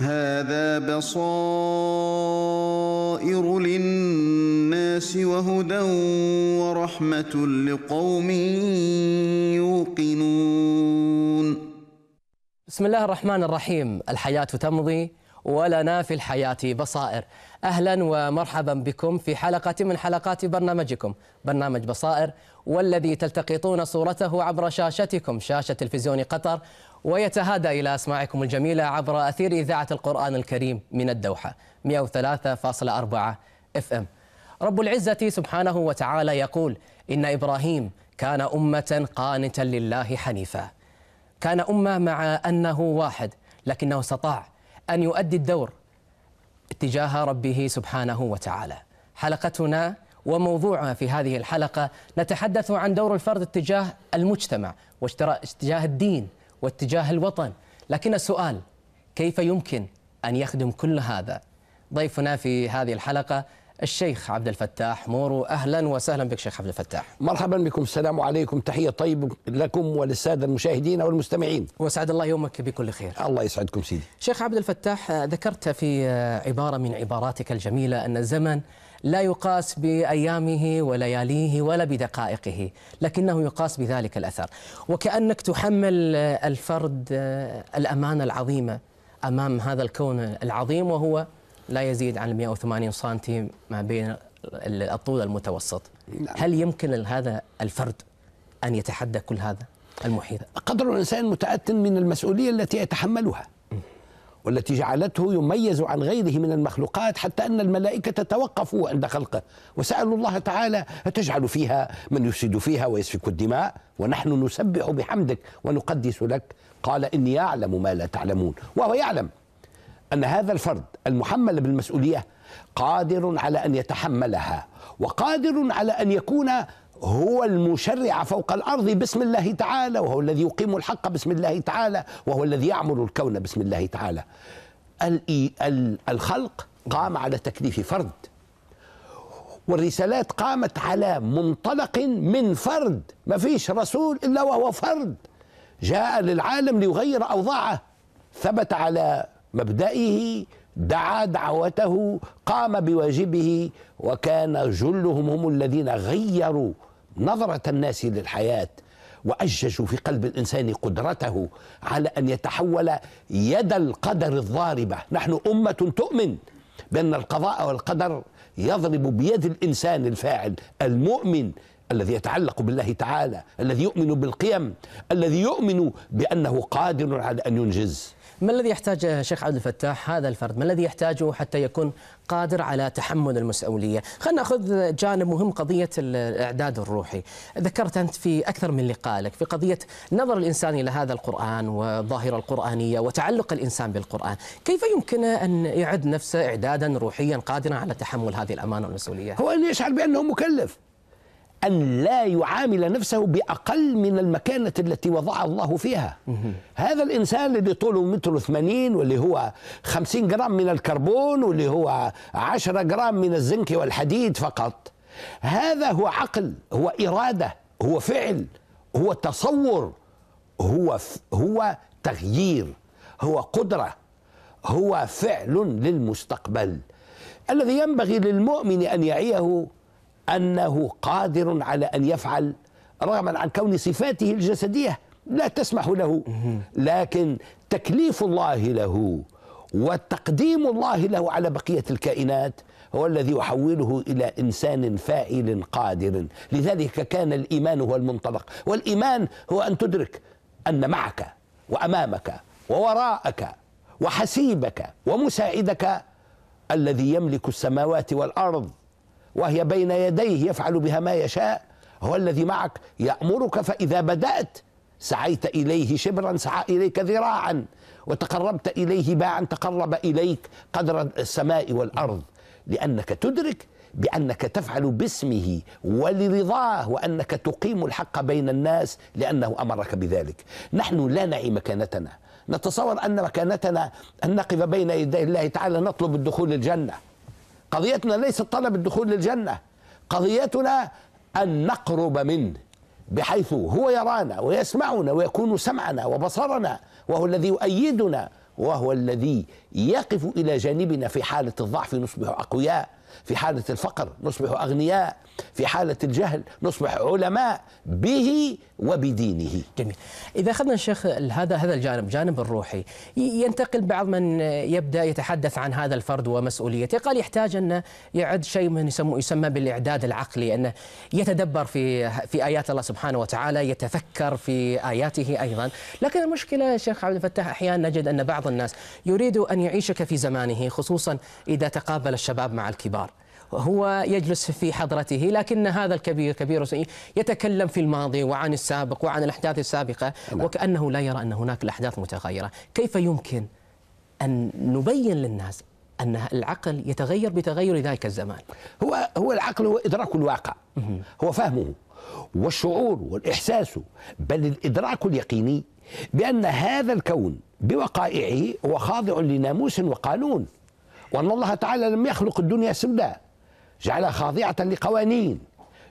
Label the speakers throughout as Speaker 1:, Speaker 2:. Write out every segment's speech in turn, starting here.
Speaker 1: هذا بصائر للناس وهدى ورحمة لقوم يوقنون بسم الله الرحمن الرحيم الحياة تمضي ولنا في الحياة بصائر أهلا ومرحبا بكم في حلقة من حلقات برنامجكم برنامج بصائر والذي تلتقطون صورته عبر شاشتكم شاشة تلفزيون قطر ويتهادى إلى أسماعكم الجميلة عبر أثير إذاعة القرآن الكريم من الدوحة 103.4 اف ام رب العزة سبحانه وتعالى يقول إن إبراهيم كان أمة قانتا لله حنيفا كان أمة مع أنه واحد لكنه استطاع أن يؤدي الدور اتجاه ربه سبحانه وتعالى حلقتنا وموضوعها في هذه الحلقة نتحدث عن دور الفرد اتجاه المجتمع واتجاه الدين واتجاه الوطن لكن السؤال كيف يمكن أن يخدم كل هذا ضيفنا في هذه الحلقة الشيخ عبد الفتاح مورو أهلا وسهلا بك شيخ عبد الفتاح
Speaker 2: مرحبا بكم السلام عليكم تحية طيبة لكم وللسادة المشاهدين والمستمعين وسعد الله يومك بكل خير الله يسعدكم سيدي
Speaker 1: شيخ عبد الفتاح ذكرت في عبارة من عباراتك الجميلة أن الزمن لا يقاس بايامه ولياليه ولا بدقائقه لكنه يقاس بذلك الاثر وكانك تحمل الفرد آه، الامانه العظيمه امام هذا الكون العظيم وهو لا يزيد عن 180 سنتي ما بين الطول المتوسط نعم. هل يمكن لهذا الفرد ان يتحدى كل هذا المحيط قدر الانسان متأتن من المسؤوليه التي يتحملها
Speaker 2: والتي جعلته يميز عن غيره من المخلوقات حتى أن الملائكة توقفوا عند خلقه وسألوا الله تعالى أتجعل فيها من يفسد فيها ويسفك الدماء ونحن نسبح بحمدك ونقدس لك قال إني أعلم ما لا تعلمون وهو يعلم أن هذا الفرد المحمل بالمسؤولية قادر على أن يتحملها وقادر على أن يكون هو المشرع فوق الأرض بسم الله تعالى وهو الذي يقيم الحق بسم الله تعالى وهو الذي يعمل الكون بسم الله تعالى الخلق قام على تكليف فرد والرسالات قامت على منطلق من فرد ما فيش رسول إلا وهو فرد جاء للعالم ليغير أوضاعه ثبت على مبدئه دعا دعوته قام بواجبه وكان جلهم هم الذين غيروا نظرة الناس للحياة وأججوا في قلب الإنسان قدرته على أن يتحول يد القدر الضاربة نحن أمة تؤمن بأن القضاء والقدر يضرب بيد الإنسان الفاعل المؤمن الذي يتعلق بالله تعالى الذي يؤمن بالقيم
Speaker 1: الذي يؤمن بأنه قادر على أن ينجز ما الذي يحتاج شيخ عبد الفتاح هذا الفرد ما الذي يحتاجه حتى يكون قادر على تحمل المسؤوليه خلينا ناخذ جانب مهم قضيه الاعداد الروحي ذكرت انت في اكثر من لقاء لك في قضيه نظر الانسان الى هذا القران والظاهره القرانيه وتعلق الانسان بالقران كيف يمكنه ان يعد نفسه اعدادا روحيا قادرا على تحمل هذه الامانه والمسؤوليه هو ان يشعر
Speaker 2: بانه مكلف أن لا يعامل نفسه بأقل من المكانة التي وضع الله فيها هذا الإنسان اللي طوله متر ثمانين واللي هو خمسين جرام من الكربون واللي هو عشرة جرام من الزنك والحديد فقط هذا هو عقل هو إرادة هو فعل هو تصور هو هو تغيير هو قدرة هو فعل للمستقبل الذي ينبغي للمؤمن أن يعيه أنه قادر على أن يفعل رغما عن كون صفاته الجسدية لا تسمح له لكن تكليف الله له وتقديم الله له على بقية الكائنات هو الذي يحوله إلى إنسان فاعل قادر لذلك كان الإيمان هو المنطلق والإيمان هو أن تدرك أن معك وأمامك ووراءك وحسيبك ومساعدك الذي يملك السماوات والأرض وهي بين يديه يفعل بها ما يشاء هو الذي معك يأمرك فإذا بدأت سعيت إليه شبرا سعى إليك ذراعا وتقربت إليه باعا تقرب إليك قدر السماء والأرض لأنك تدرك بأنك تفعل باسمه ولرضاه وأنك تقيم الحق بين الناس لأنه أمرك بذلك نحن لا نعي مكانتنا نتصور أن مكانتنا أن نقف بين يدي الله تعالى نطلب الدخول الجنة قضيتنا ليست طلب الدخول للجنة قضيتنا أن نقرب منه بحيث هو يرانا ويسمعنا ويكون سمعنا وبصرنا وهو الذي يؤيدنا وهو الذي يقف إلى جانبنا في حالة الضعف نصبح أقوياء في حالة الفقر نصبح
Speaker 1: أغنياء في حالة الجهل نصبح علماء به وبدينه جميل إذا أخذنا الشيخ هذا هذا الجانب جانب الروحي ينتقل بعض من يبدأ يتحدث عن هذا الفرد ومسؤوليته قال يحتاج أن يعد شيء من يسمى, يسمى بالإعداد العقلي أنه يتدبر في في آيات الله سبحانه وتعالى يتفكر في آياته أيضا لكن المشكلة شيخ عبد الفتاح أحيانا نجد أن بعض الناس يريد أن يعيشك في زمانه خصوصا إذا تقابل الشباب مع الكبار هو يجلس في حضرته لكن هذا الكبير كبير يتكلم في الماضي وعن السابق وعن الأحداث السابقة نعم. وكأنه لا يرى أن هناك الأحداث متغيرة كيف يمكن أن نبين للناس أن العقل يتغير بتغير ذلك الزمان هو هو العقل هو إدراك الواقع هو فهمه والشعور والإحساس بل الإدراك
Speaker 2: اليقيني بأن هذا الكون بوقائعه هو خاضع لناموس وقانون وأن الله تعالى لم يخلق الدنيا سبلا جعلها خاضعة لقوانين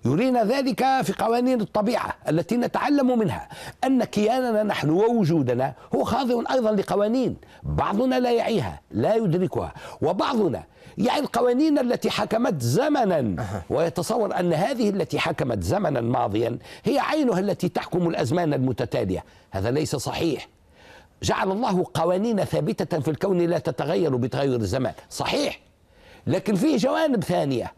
Speaker 2: يرينا ذلك في قوانين الطبيعة التي نتعلم منها أن كياننا نحن ووجودنا هو خاضع أيضا لقوانين بعضنا لا يعيها لا يدركها وبعضنا يعي القوانين التي حكمت زمنا ويتصور أن هذه التي حكمت زمنا ماضيا هي عينها التي تحكم الأزمان المتتالية هذا ليس صحيح جعل الله قوانين ثابتة في الكون لا تتغير بتغير الزمان صحيح لكن فيه جوانب ثانيه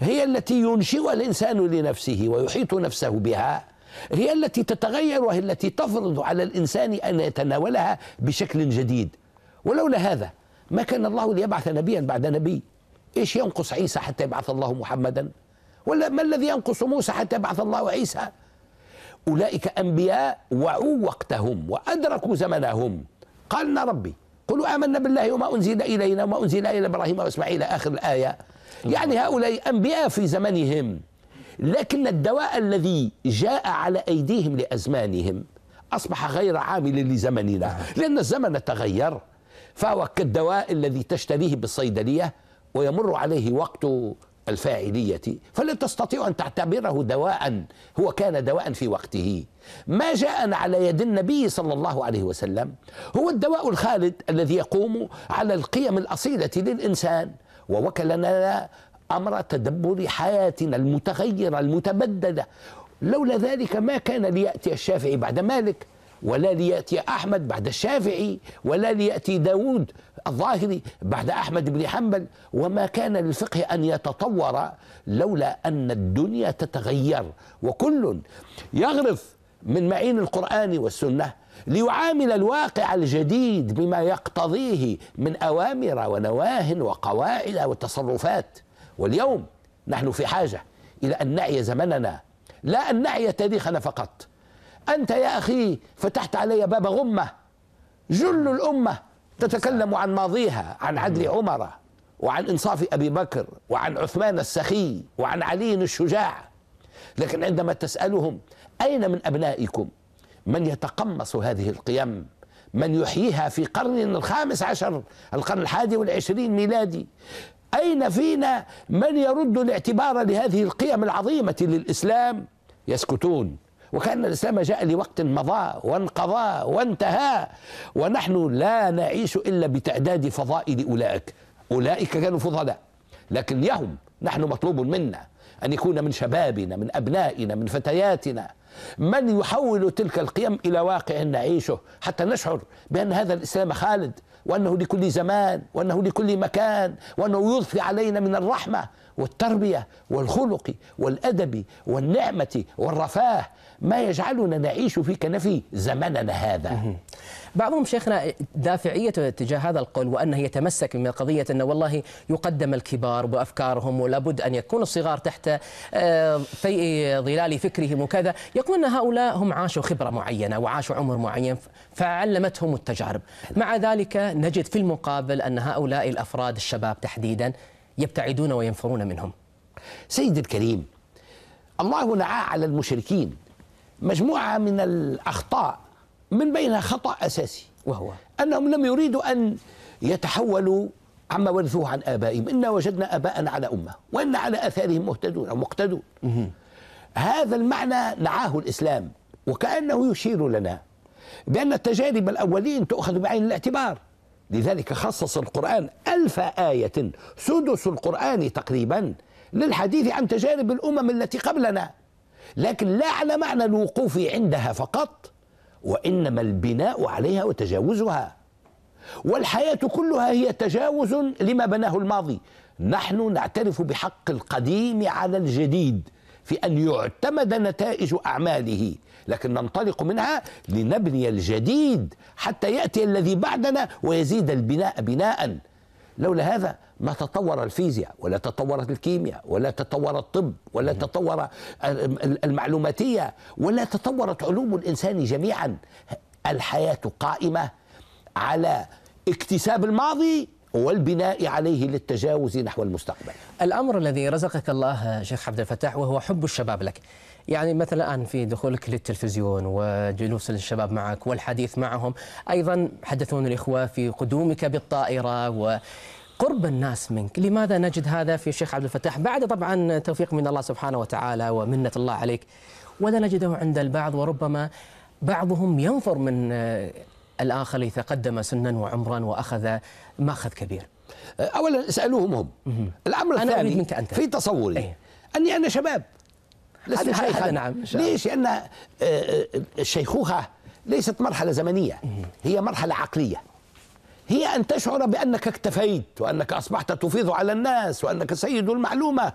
Speaker 2: هي التي ينشئها الإنسان لنفسه ويحيط نفسه بها هي التي تتغير وهي التي تفرض على الإنسان أن يتناولها بشكل جديد ولولا هذا ما كان الله ليبعث نبيا بعد نبي إيش ينقص عيسى حتى يبعث الله محمدا ولا ما الذي ينقص موسى حتى يبعث الله عيسى أولئك أنبياء وعوا وقتهم وأدركوا زمنهم قالنا ربي قلوا آمنا بالله وما أنزل إلينا وما أنزل إلى إبراهيم وإسماعيل آخر الآية يعني هؤلاء أنبياء في زمنهم لكن الدواء الذي جاء على أيديهم لأزمانهم أصبح غير عامل لزمننا لأن الزمن تغير فهو كالدواء الذي تشتريه بالصيدلية ويمر عليه وقت الفاعلية فلا تستطيع أن تعتبره دواء هو كان دواء في وقته ما جاء على يد النبي صلى الله عليه وسلم هو الدواء الخالد الذي يقوم على القيم الأصيلة للإنسان ووكلنا أمر تدبر حياتنا المتغيرة المتبدلة لولا ذلك ما كان ليأتي الشافعي بعد مالك ولا ليأتي أحمد بعد الشافعي ولا ليأتي داود الظاهري بعد أحمد بن حنبل وما كان للفقه أن يتطور لولا أن الدنيا تتغير وكل يغرف من معين القرآن والسنة ليعامل الواقع الجديد بما يقتضيه من اوامر ونواه وقواعد وتصرفات واليوم نحن في حاجه الى ان نعي زمننا لا ان نعي تاريخنا فقط انت يا اخي فتحت علي باب غمه جل الامه تتكلم عن ماضيها عن عدل عمر وعن انصاف ابي بكر وعن عثمان السخي وعن علي الشجاع لكن عندما تسالهم اين من ابنائكم من يتقمص هذه القيم من يحييها في قرن الخامس عشر القرن الحادي والعشرين ميلادي أين فينا من يرد الاعتبار لهذه القيم العظيمة للإسلام يسكتون وكأن الإسلام جاء لوقت مضى وانقضى وانتهى ونحن لا نعيش إلا بتعداد فضائل أولئك أولئك كانوا فضلاء لكن يهم نحن مطلوب منا أن يكون من شبابنا من أبنائنا من فتياتنا من يحول تلك القيم إلى واقع نعيشه حتى نشعر بأن هذا الإسلام خالد وأنه لكل زمان وأنه لكل مكان وأنه يضفي علينا من الرحمة والتربية والخلق والأدب والنعمة والرفاه ما يجعلنا نعيش في كنف
Speaker 1: زمننا هذا بعضهم شيخنا دافعية تجاه هذا القول وأنه يتمسك بقضية أنه والله يقدم الكبار بأفكارهم ولابد أن يكون الصغار تحت آه، في ظلال فكرهم وكذا يقول أن هؤلاء هم عاشوا خبرة معينة وعاشوا عمر معين فعلمتهم التجارب مع ذلك نجد في المقابل أن هؤلاء الأفراد الشباب تحديدا يبتعدون وينفرون منهم سيد الكريم الله نعاه على المشركين مجموعة من الأخطاء
Speaker 2: من بينها خطأ أساسي وهو أنهم لم يريدوا أن يتحولوا عما ورثوه عن آبائهم إنا وجدنا آباء على أمة وإن على أثارهم مهتدون أو مقتدون هذا المعنى نعاه الإسلام وكأنه يشير لنا بأن التجارب الأولين تؤخذ بعين الاعتبار لذلك خصص القرآن ألف آية سدس القرآن تقريبا للحديث عن تجارب الأمم التي قبلنا لكن لا على معنى الوقوف عندها فقط وإنما البناء عليها وتجاوزها والحياة كلها هي تجاوز لما بناه الماضي نحن نعترف بحق القديم على الجديد في أن يعتمد نتائج أعماله لكن ننطلق منها لنبني الجديد حتى يأتي الذي بعدنا ويزيد البناء بناء لولا هذا ما تطور الفيزياء ولا تطورت الكيمياء ولا تطور الطب ولا تطور المعلوماتية ولا تطورت علوم الإنسان جميعا الحياة قائمة على اكتساب الماضي
Speaker 1: والبناء عليه للتجاوز نحو المستقبل الأمر الذي رزقك الله شيخ عبد الفتاح وهو حب الشباب لك يعني مثلا الآن في دخولك للتلفزيون وجلوس الشباب معك والحديث معهم أيضا حدثون الإخوة في قدومك بالطائرة و قرب الناس منك لماذا نجد هذا في الشيخ عبد الفتاح بعد طبعا توفيق من الله سبحانه وتعالى ومنة الله عليك ولا نجده عند البعض وربما بعضهم ينفر من آه، الآخر إذا تقدم سنا وعمرا وأخذ ماخذ كبير آه، أولا اسألوهم هم الأمر أنا الثاني أريد منك أنت. في تصوري أيه؟ أني أنا شباب لست شيخا نعم ليش؟
Speaker 2: لأن آه، الشيخوخة ليست مرحلة زمنية هي مرحلة عقلية هي أن تشعر بأنك اكتفيت وأنك أصبحت تفيض على الناس وأنك سيد المعلومة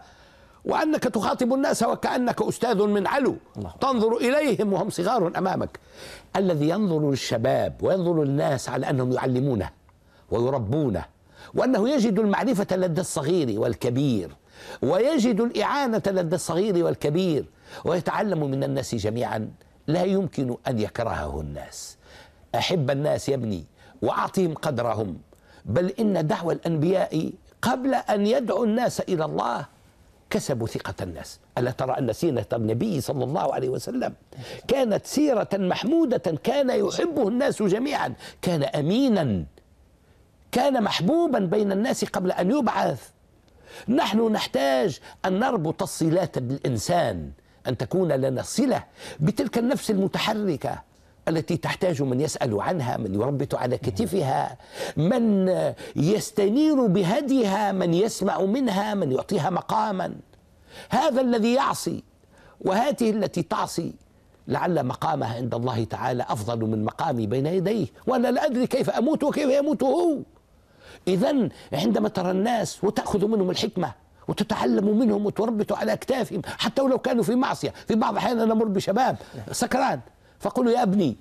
Speaker 2: وأنك تخاطب الناس وكأنك أستاذ من علو الله. تنظر إليهم وهم صغار أمامك الذي ينظر للشباب وينظر للناس على أنهم يعلمونه ويربونه وأنه يجد المعرفة لدى الصغير والكبير ويجد الإعانة لدى الصغير والكبير ويتعلم من الناس جميعا لا يمكن أن يكرهه الناس أحب الناس يا ابني وأعطهم قدرهم بل إن دعوة الأنبياء قبل أن يدعوا الناس إلى الله كسبوا ثقة الناس ألا ترى أن سيرة النبي صلى الله عليه وسلم كانت سيرة محمودة كان يحبه الناس جميعا كان أمينا كان محبوبا بين الناس قبل أن يبعث نحن نحتاج أن نربط الصلات بالإنسان أن تكون لنا صلة بتلك النفس المتحركة التي تحتاج من يسأل عنها من يربط على كتفها من يستنير بهديها من يسمع منها من يعطيها مقاما هذا الذي يعصي وهاته التي تعصي لعل مقامها عند الله تعالى أفضل من مقامي بين يديه وأنا لا أدري كيف أموت وكيف يموت هو إذا عندما ترى الناس وتأخذ منهم الحكمة وتتعلم منهم وتربط على أكتافهم حتى ولو كانوا في معصية في بعض الأحيان أنا أمر بشباب سكران فقل يا ابني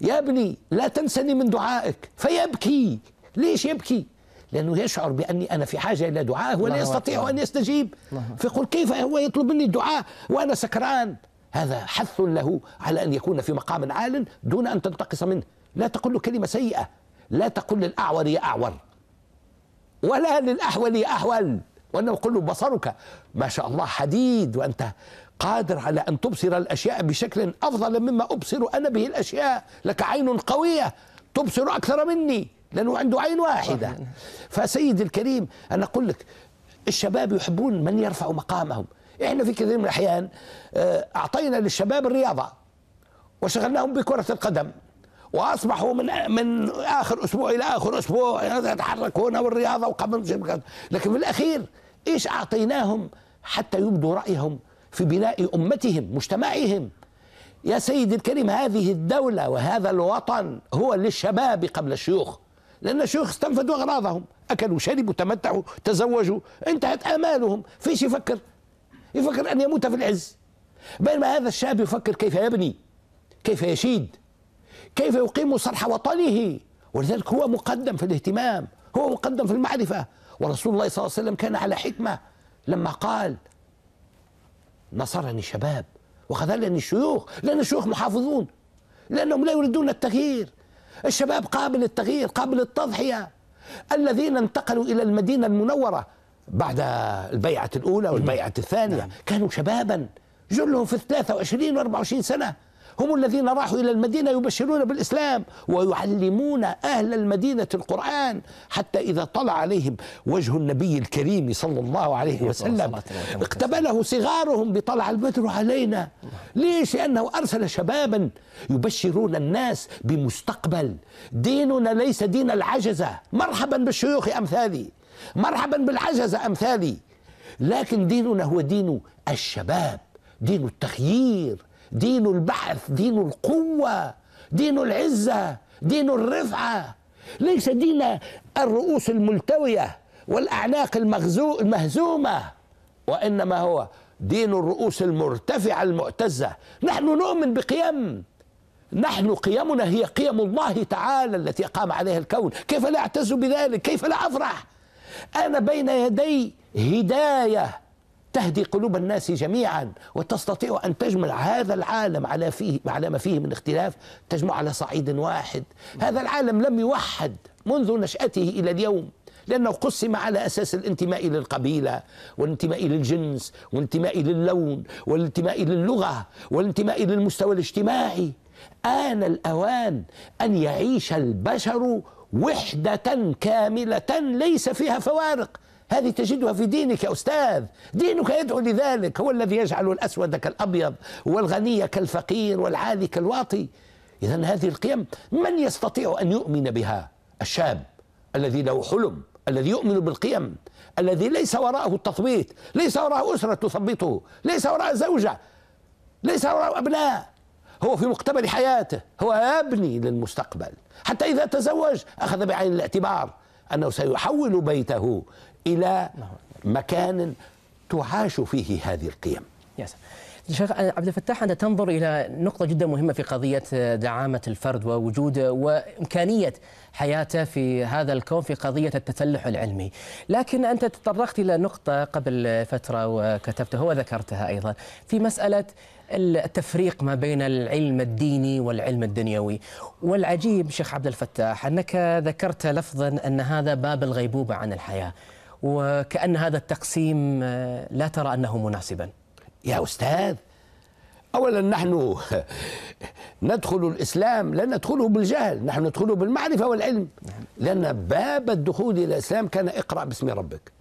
Speaker 2: يا ابني لا تنسني من دعائك فيبكي ليش يبكي لأنه يشعر بأني أنا في حاجة إلى دعاء ولا يستطيع أن يستجيب فيقول كيف هو يطلب مني الدعاء وأنا سكران هذا حث له على أن يكون في مقام عال دون أن تنتقص منه لا تقل له كلمة سيئة لا تقل للأعور يا أعور ولا للأحول يا أحول وأنه يقول له بصرك ما شاء الله حديد وأنت قادر على أن تبصر الأشياء بشكل أفضل مما أبصر أنا به الأشياء لك عين قوية تبصر أكثر مني لأنه عنده عين واحدة فسيد الكريم أنا أقول لك الشباب يحبون من يرفع مقامهم إحنا في كثير من الأحيان آه، أعطينا للشباب الرياضة وشغلناهم بكرة القدم واصبحوا من من اخر اسبوع الى اخر اسبوع يتحركون والرياضه وقبل لكن في الاخير ايش اعطيناهم حتى يبدوا رايهم في بناء امتهم مجتمعهم يا سيدي الكريم هذه الدوله وهذا الوطن هو للشباب قبل الشيوخ لان الشيوخ استنفذوا اغراضهم اكلوا شربوا تمتعوا تزوجوا انتهت امالهم فيش يفكر يفكر ان يموت في العز بينما هذا الشاب يفكر كيف يبني كيف يشيد كيف يقيم صرح وطنه ولذلك هو مقدم في الاهتمام هو مقدم في المعرفه ورسول الله صلى الله عليه وسلم كان على حكمه لما قال نصرني شباب وخذلني الشيوخ لأن الشيوخ محافظون لأنهم لا يريدون التغيير الشباب قابل التغيير قابل التضحية الذين انتقلوا إلى المدينة المنورة بعد البيعة الأولى والبيعة الثانية نعم. كانوا شبابا جلهم في 23 و 24 سنة هم الذين راحوا إلى المدينة يبشرون بالإسلام ويعلمون أهل المدينة القرآن حتى إذا طلع عليهم وجه النبي الكريم صلى الله عليه وسلم اقتبله صغارهم بطلع البدر علينا ليش؟ لأنه أرسل شبابا يبشرون الناس بمستقبل ديننا ليس دين العجزة مرحبا بالشيوخ أمثالي مرحبا بالعجزة أمثالي لكن ديننا هو دين الشباب دين التخيير دينه البحث دينه القوة دينه العزة دينه الرفعة ليس دين الرؤوس الملتوية والأعناق المغزو المهزومة وإنما هو دين الرؤوس المرتفعة المعتزة نحن نؤمن بقيم نحن قيمنا هي قيم الله تعالى التي أقام عليها الكون كيف لا أعتز بذلك كيف لا أفرح أنا بين يدي هداية تهدي قلوب الناس جميعا وتستطيع أن تجمع هذا العالم على فيه على ما فيه من اختلاف تجمع على صعيد واحد هذا العالم لم يوحد منذ نشأته إلى اليوم لأنه قسم على أساس الانتماء للقبيلة والانتماء للجنس والانتماء للون والانتماء للغة والانتماء للمستوى الاجتماعي آن الأوان أن يعيش البشر وحدة كاملة ليس فيها فوارق هذه تجدها في دينك يا أستاذ دينك يدعو لذلك هو الذي يجعل الأسود كالأبيض والغني كالفقير والعالي كالواطي إذا هذه القيم من يستطيع أن يؤمن بها الشاب الذي له حلم الذي يؤمن بالقيم الذي ليس وراءه التثبيط ليس وراءه أسرة تثبطه ليس وراءه زوجة ليس وراءه أبناء هو في مقتبل حياته هو يبني للمستقبل حتى إذا تزوج أخذ بعين الاعتبار أنه سيحول بيته إلى مكان تعاش فيه هذه القيم
Speaker 1: يا سلام شيخ عبد الفتاح انت تنظر الى نقطه جدا مهمه في قضيه دعامه الفرد ووجوده وامكانيه حياته في هذا الكون في قضيه التسلح العلمي، لكن انت تطرقت الى نقطه قبل فتره وكتبتها وذكرتها ايضا في مساله التفريق ما بين العلم الديني والعلم الدنيوي والعجيب شيخ عبد الفتاح انك ذكرت لفظا ان هذا باب الغيبوبه عن الحياه وكأن هذا التقسيم آه، لا ترى أنه مناسبا
Speaker 2: يا أستاذ أولا نحن ندخل الإسلام لا ندخله بالجهل نحن ندخله بالمعرفة والعلم نعم. لأن باب الدخول إلى الإسلام كان اقرأ باسم ربك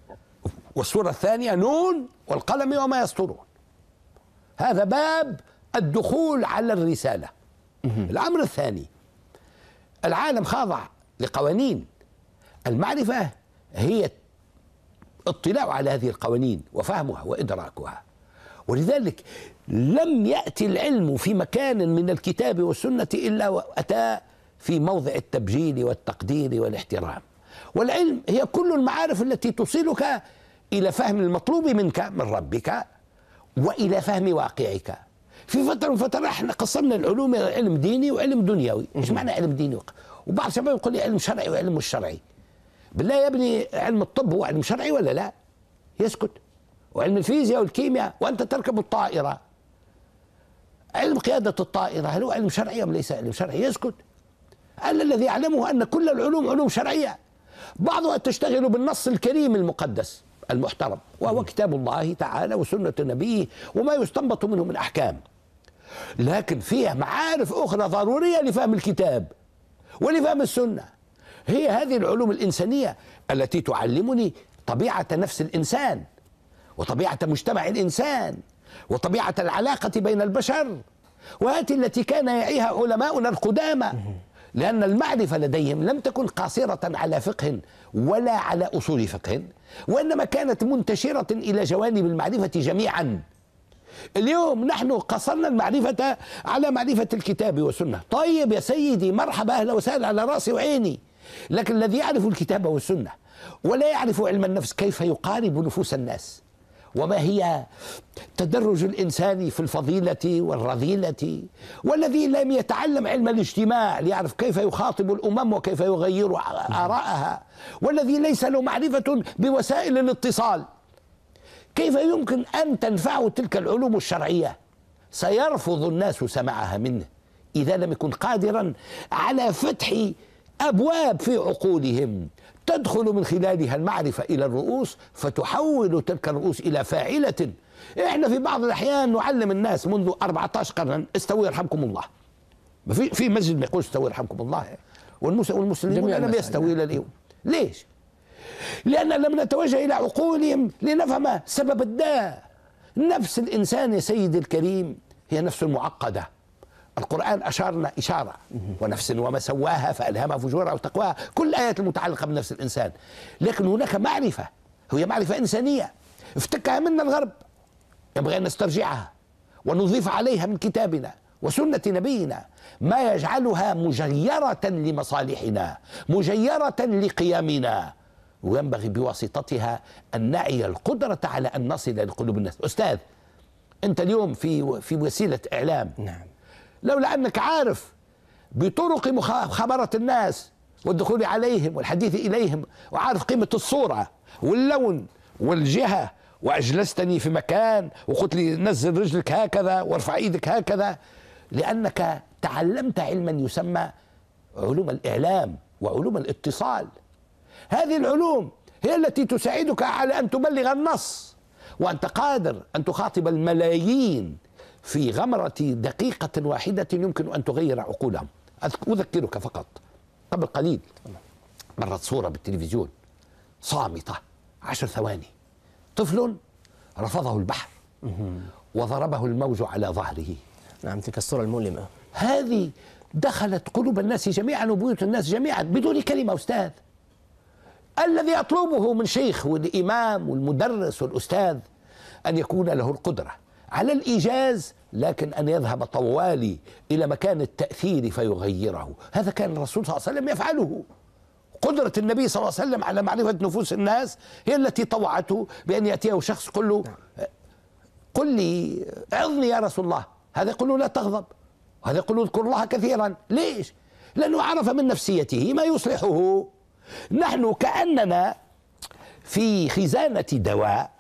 Speaker 2: والسورة الثانية نون والقلم وما يسطرون هذا باب الدخول على الرسالة الأمر الثاني العالم خاضع لقوانين المعرفة هي اطلاع على هذه القوانين وفهمها وادراكها ولذلك لم ياتي العلم في مكان من الكتاب والسنه الا واتى في موضع التبجيل والتقدير والاحترام والعلم هي كل المعارف التي توصلك الى فهم المطلوب منك من ربك والى فهم واقعك في فتره من فتره احنا قسمنا العلوم الى علم ديني وعلم دنيوي ايش معنى علم ديني وبعض الشباب يقول لي علم شرعي وعلم مش شرعي بالله يا ابني علم الطب هو علم شرعي ولا لا يسكت وعلم الفيزياء والكيمياء وانت تركب الطائره علم قياده الطائره هل هو علم شرعي ام ليس علم شرعي يسكت انا الذي اعلمه ان كل العلوم علوم شرعيه بعضها تشتغل بالنص الكريم المقدس المحترم وهو كتاب الله تعالى وسنه نبيه وما يستنبط منه من احكام لكن فيها معارف اخرى ضروريه لفهم الكتاب ولفهم السنه هي هذه العلوم الإنسانية التي تعلمني طبيعة نفس الإنسان وطبيعة مجتمع الإنسان وطبيعة العلاقة بين البشر وهذه التي كان يعيها علماؤنا القدامى لأن المعرفة لديهم لم تكن قاصرة على فقه ولا على أصول فقه وإنما كانت منتشرة إلى جوانب المعرفة جميعا اليوم نحن قصرنا المعرفة على معرفة الكتاب والسنة طيب يا سيدي مرحبا أهلا وسهلا على رأسي وعيني لكن الذي يعرف الكتاب والسنة ولا يعرف علم النفس كيف يقارب نفوس الناس وما هي تدرج الإنسان في الفضيلة والرذيلة والذي لم يتعلم علم الاجتماع ليعرف كيف يخاطب الأمم وكيف يغير آراءها والذي ليس له معرفة بوسائل الاتصال كيف يمكن أن تنفعه تلك العلوم الشرعية سيرفض الناس سماعها منه إذا لم يكن قادرا على فتح ابواب في عقولهم تدخل من خلالها المعرفه الى الرؤوس فتحول تلك الرؤوس الى فاعله احنا في بعض الاحيان نعلم الناس منذ 14 قرنا استوي يرحمكم الله في في مسجد ما يقول استوي يرحمكم الله والمسلمون لم يستوي يعني. الى اليوم ليش؟ لأن لم نتوجه إلى عقولهم لنفهم سبب الداء نفس الإنسان يا سيدي الكريم هي نفس معقدة القرآن أشارنا إشارة ونفس وما سواها فألهمها فجورها وتقواها كل آيات المتعلقة بنفس الإنسان لكن هناك معرفة هي معرفة إنسانية افتكها منا الغرب يبغى أن نسترجعها ونضيف عليها من كتابنا وسنة نبينا ما يجعلها مجيرة لمصالحنا مجيرة لقيامنا وينبغي بواسطتها أن نعي القدرة على أن نصل لقلوب الناس أستاذ أنت اليوم في في وسيلة إعلام نعم. لولا أنك عارف بطرق مخابرة الناس والدخول عليهم والحديث إليهم وعارف قيمة الصورة واللون والجهة وأجلستني في مكان وقلت لي نزل رجلك هكذا وارفع إيدك هكذا لأنك تعلمت علما يسمى علوم الإعلام وعلوم الاتصال هذه العلوم هي التي تساعدك على أن تبلغ النص وأنت قادر أن تخاطب الملايين في غمرة دقيقة واحدة يمكن أن تغير عقولهم أذكرك فقط قبل قليل مرت صورة بالتلفزيون صامتة عشر ثواني طفل رفضه البحر وضربه الموج على ظهره نعم تلك الصورة المؤلمة هذه دخلت قلوب الناس جميعا وبيوت الناس جميعا بدون كلمة أستاذ الذي أطلبه من شيخ والإمام والمدرس والأستاذ أن يكون له القدرة على الإيجاز لكن أن يذهب طوالي إلى مكان التأثير فيغيره هذا كان الرسول صلى الله عليه وسلم يفعله قدرة النبي صلى الله عليه وسلم على معرفة نفوس الناس هي التي طوعته بأن يأتيه شخص كله له قل لي عظني يا رسول الله هذا يقول له لا تغضب هذا يقول اذكر الله كثيرا ليش لأنه عرف من نفسيته ما يصلحه نحن كأننا في خزانة دواء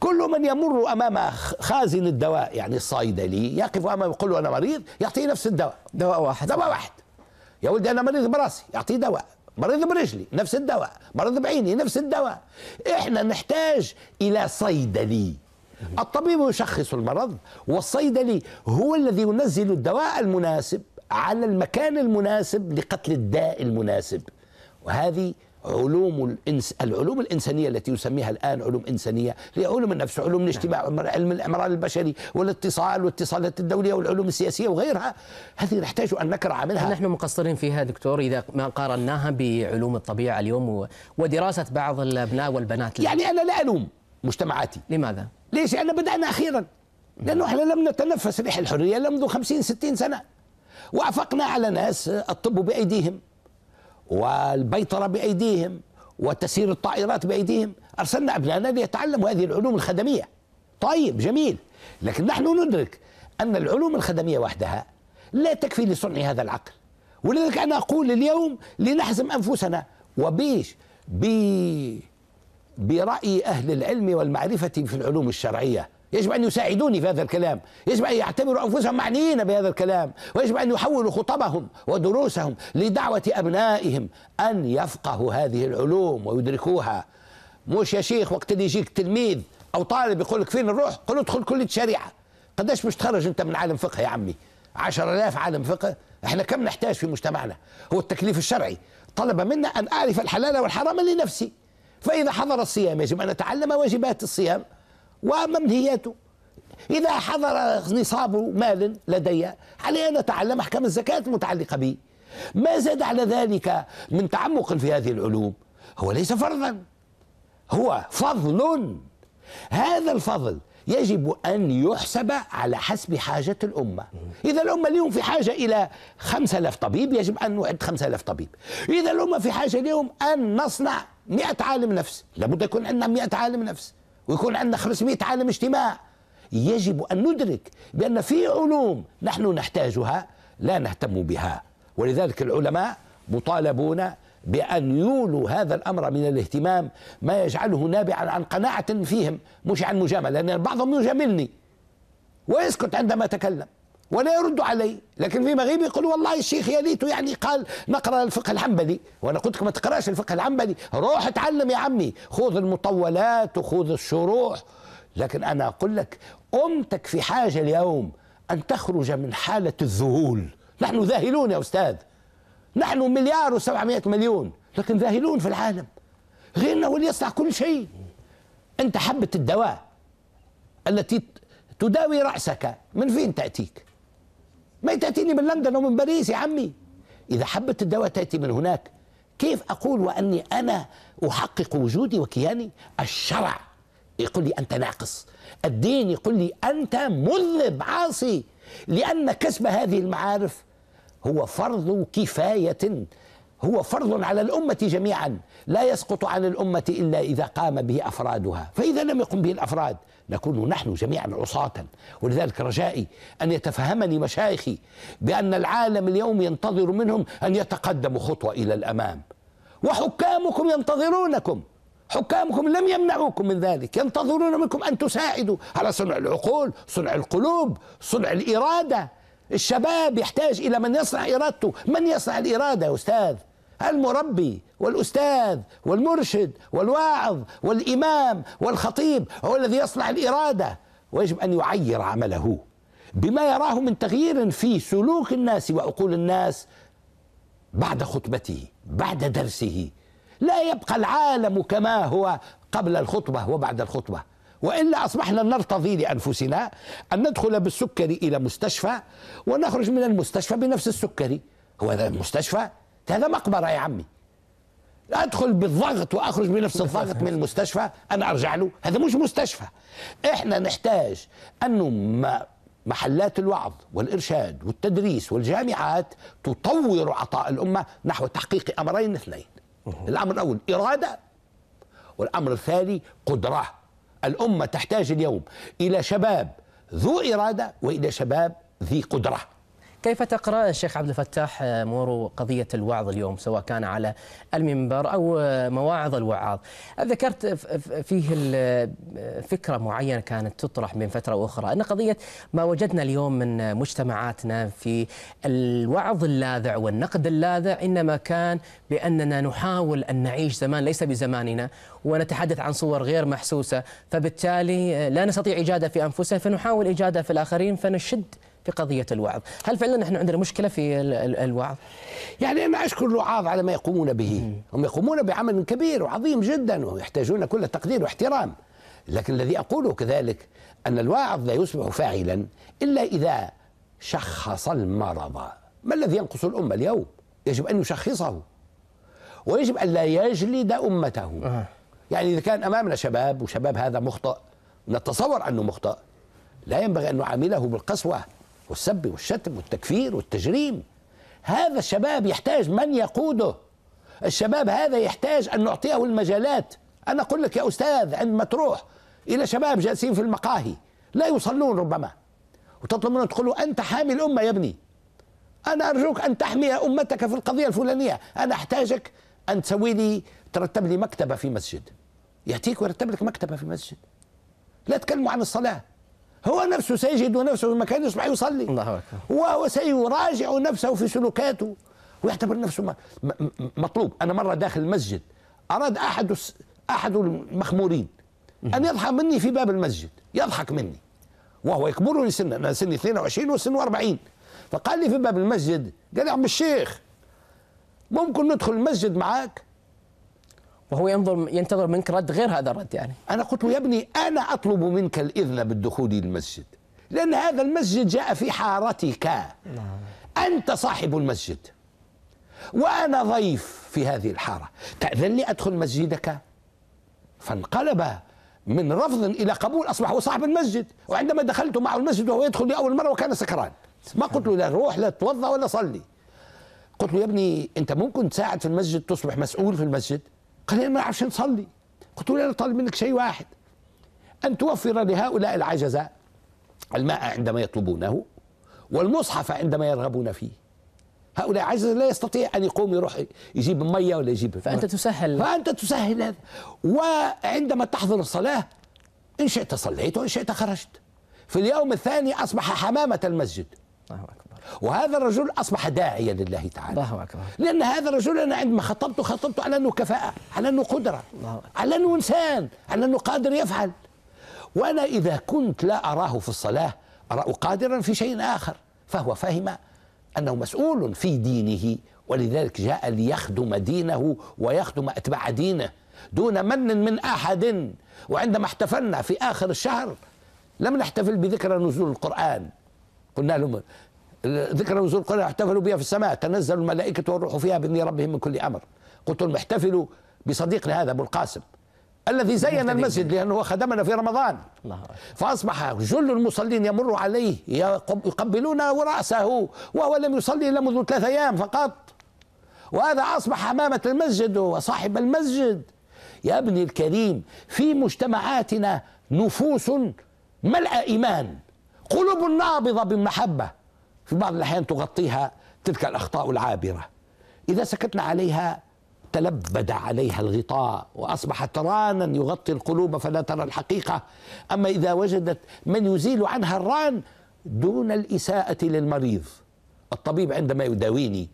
Speaker 2: كل من يمر امام خازن الدواء يعني الصيدلي يقف امامه يقول له انا مريض يعطيه نفس الدواء دواء واحد دواء واحد يا ولدي انا مريض براسي يعطيه دواء مريض برجلي نفس الدواء مريض بعيني نفس الدواء احنا نحتاج الى صيدلي الطبيب يشخص المرض والصيدلي هو الذي ينزل الدواء المناسب على المكان المناسب لقتل الداء المناسب وهذه علوم الإنس العلوم الإنسانية التي يسميها الآن علوم إنسانية هي علوم النفس علوم الاجتماع نعم. علم الإمرار البشري
Speaker 1: والاتصال والاتصالات الدولية والعلوم السياسية وغيرها هذه نحتاج أن نكرع منها نحن مقصرين فيها دكتور إذا ما قارناها بعلوم الطبيعة اليوم ودراسة بعض الأبناء والبنات يعني أنا لا ألوم مجتمعاتي لماذا؟ ليش؟ لأن بدأنا أخيرا نعم.
Speaker 2: لأنه إحنا لم نتنفس ريح الحرية منذ 50 60 سنة وافقنا على ناس الطب بايديهم والبيطرة بأيديهم وتسير الطائرات بأيديهم أرسلنا أبنائنا ليتعلموا هذه العلوم الخدمية طيب جميل لكن نحن ندرك أن العلوم الخدمية وحدها لا تكفي لصنع هذا العقل ولذلك أنا أقول اليوم لنحزم أنفسنا وبيش برأي أهل العلم والمعرفة في العلوم الشرعية يجب أن يساعدوني في هذا الكلام يجب أن يعتبروا أنفسهم معنيين بهذا الكلام ويجب أن يحولوا خطبهم ودروسهم لدعوة أبنائهم أن يفقهوا هذه العلوم ويدركوها مش يا شيخ وقت اللي يجيك تلميذ أو طالب يقول لك فين نروح قل له ادخل كلية شريعة قداش مش تخرج أنت من عالم فقه يا عمي 10000 عالم فقه احنا كم نحتاج في مجتمعنا هو التكليف الشرعي طلب منا أن أعرف الحلال والحرام لنفسي فإذا حضر الصيام يجب أن أتعلم واجبات الصيام وممهياته إذا حضر نصاب مال لدي علي أن أتعلم أحكام الزكاة المتعلقة به ما زاد على ذلك من تعمق في هذه العلوم هو ليس فرضا هو فضل هذا الفضل يجب أن يحسب على حسب حاجة الأمة إذا الأمة اليوم في حاجة إلى 5000 طبيب يجب أن نعد 5000 طبيب إذا الأمة في حاجة اليوم أن نصنع 100 عالم نفس لابد يكون عندنا 100 عالم نفس ويكون عندنا 500 عالم اجتماع يجب أن ندرك بأن في علوم نحن نحتاجها لا نهتم بها ولذلك العلماء مطالبون بأن يولوا هذا الأمر من الاهتمام ما يجعله نابعا عن قناعة فيهم مش عن مجاملة لأن بعضهم يجاملني ويسكت عندما أتكلم ولا يرد علي لكن في مغيب يقول والله الشيخ يا ليته يعني قال نقرا الفقه الحنبلي وانا قلت لك ما تقراش الفقه الحنبلي روح اتعلم يا عمي خذ المطولات وخذ الشروح لكن انا اقول لك امتك في حاجه اليوم ان تخرج من حاله الذهول نحن ذاهلون يا استاذ نحن مليار و700 مليون لكن ذاهلون في العالم غيرنا هو اللي يصنع كل شيء انت حبه الدواء التي تداوي راسك من فين تاتيك ما تأتيني من لندن ومن باريس يا عمي إذا حبت الدواء تأتي من هناك كيف أقول وأني أنا أحقق وجودي وكياني الشرع يقول لي أنت ناقص الدين يقول لي أنت مذنب عاصي لأن كسب هذه المعارف هو فرض كفاية هو فرض على الأمة جميعا لا يسقط عن الأمة إلا إذا قام به أفرادها فإذا لم يقم به الأفراد نكون نحن جميعا عصاة ولذلك رجائي أن يتفهمني مشايخي بأن العالم اليوم ينتظر منهم أن يتقدموا خطوة إلى الأمام وحكامكم ينتظرونكم حكامكم لم يمنعوكم من ذلك ينتظرون منكم أن تساعدوا على صنع العقول صنع القلوب صنع الإرادة الشباب يحتاج إلى من يصنع إرادته من يصنع الإرادة يا أستاذ المربي والاستاذ والمرشد والواعظ والامام والخطيب هو الذي يصنع الاراده ويجب ان يعير عمله بما يراه من تغيير في سلوك الناس وعقول الناس بعد خطبته بعد درسه لا يبقى العالم كما هو قبل الخطبه وبعد الخطبه والا اصبحنا نرتضي لانفسنا ان ندخل بالسكري الى مستشفى ونخرج من المستشفى بنفس السكري هو هذا المستشفى هذا مقبره يا عمي ادخل بالضغط واخرج بنفس الضغط من المستشفى انا ارجع له هذا مش مستشفى احنا نحتاج انه ما محلات الوعظ والارشاد والتدريس والجامعات تطور عطاء الامه نحو تحقيق امرين اثنين الامر الاول اراده والامر الثاني قدره الامه تحتاج اليوم الى شباب ذو
Speaker 1: اراده والى شباب ذي قدره كيف تقرا الشيخ عبد الفتاح آه، مورو قضيه الوعظ اليوم سواء كان على المنبر او آه، مواعظ الوعاظ ذكرت فيه آه، فكره معينه كانت تطرح من فتره اخرى ان قضيه ما وجدنا اليوم من مجتمعاتنا في الوعظ اللاذع والنقد اللاذع انما كان باننا نحاول ان نعيش زمان ليس بزماننا ونتحدث عن صور غير محسوسه فبالتالي لا نستطيع ايجادها في انفسنا فنحاول ايجادها في الاخرين فنشد في قضية الوعظ هل فعلا نحن عندنا مشكلة في الوعظ؟ يعني أنا أشكر الوعظ على ما يقومون به هم يقومون بعمل كبير وعظيم جدا ويحتاجون
Speaker 2: كل التقدير واحترام لكن الذي أقوله كذلك أن الواعظ لا يصبح فاعلا إلا إذا شخص المرض ما الذي ينقص الأمة اليوم؟ يجب أن يشخصه ويجب أن لا يجلد أمته آه. يعني إذا كان أمامنا شباب وشباب هذا مخطئ نتصور أنه مخطئ لا ينبغي أن نعامله بالقسوة والسب والشتم والتكفير والتجريم هذا الشباب يحتاج من يقوده الشباب هذا يحتاج أن نعطيه المجالات أنا أقول لك يا أستاذ عندما تروح إلى شباب جالسين في المقاهي لا يصلون ربما وتطلب منهم تقول له أنت حامي الأمة يا ابني أنا أرجوك أن تحمي أمتك في القضية الفلانية أنا أحتاجك أن تسوي لي ترتب لي مكتبة في مسجد يأتيك ويرتب لك مكتبة في مسجد لا تكلموا عن الصلاة هو نفسه سيجد نفسه في مكان يصبح يصلي الله أكبر وهو سيراجع نفسه في سلوكاته ويعتبر نفسه مطلوب أنا مرة داخل المسجد أراد أحد أحد المخمورين أن يضحى مني في باب المسجد يضحك مني وهو يكبرني سنا أنا سني 22 وسنه 40 فقال لي في باب المسجد قال لي عم الشيخ
Speaker 1: ممكن ندخل المسجد معاك وهو ينظر ينتظر منك رد غير هذا الرد يعني
Speaker 2: انا قلت له يا ابني انا اطلب منك الاذن بالدخول للمسجد لان هذا المسجد جاء في حارتك نعم. انت صاحب المسجد وانا ضيف في هذه الحاره تاذن لي ادخل مسجدك فانقلب من رفض الى قبول اصبح هو صاحب المسجد وعندما دخلت معه المسجد وهو يدخل لاول مره وكان سكران ما قلت له لا روح لا توضا ولا صلي قلت له يا ابني انت ممكن تساعد في المسجد تصبح مسؤول في المسجد قال ما اعرفش نصلي قلت له انا طالب منك شيء واحد ان توفر لهؤلاء العجزاء الماء عندما يطلبونه والمصحف عندما يرغبون فيه هؤلاء عجز لا يستطيع ان يقوم يروح يجيب ميه ولا يجيب فانت تسهل فانت تسهل هذا وعندما تحضر الصلاه ان شئت صليت وان شئت خرجت في اليوم الثاني اصبح حمامه المسجد وهذا الرجل أصبح داعيا لله تعالى الله أكبر لأن هذا الرجل أنا عندما خطبته خطبته على أنه كفاءة على أنه قدرة الله على أنه إنسان على أنه قادر يفعل وأنا إذا كنت لا أراه في الصلاة أراه قادرا في شيء آخر فهو فهم أنه مسؤول في دينه ولذلك جاء ليخدم دينه ويخدم أتباع دينه دون من من أحد وعندما احتفلنا في آخر الشهر لم نحتفل بذكرى نزول القرآن قلنا لهم ذكرى نزول القرآن احتفلوا بها في السماء تنزل الملائكة والروح فيها بإذن ربهم من كل أمر قلت لهم احتفلوا بصديقنا هذا أبو القاسم الذي زين المسجد لأنه خدمنا في رمضان فأصبح جل المصلين يمر عليه يقبلون رأسه وهو لم يصلي إلا منذ ثلاثة أيام فقط وهذا أصبح أمامة المسجد وصاحب المسجد يا ابني الكريم في مجتمعاتنا نفوس ملأ إيمان قلوب نابضة بالمحبة في بعض الأحيان تغطيها تلك الأخطاء العابرة إذا سكتنا عليها تلبد عليها الغطاء وأصبحت رانا يغطي القلوب فلا ترى الحقيقة أما إذا وجدت من يزيل عنها الران دون الإساءة للمريض الطبيب عندما يداويني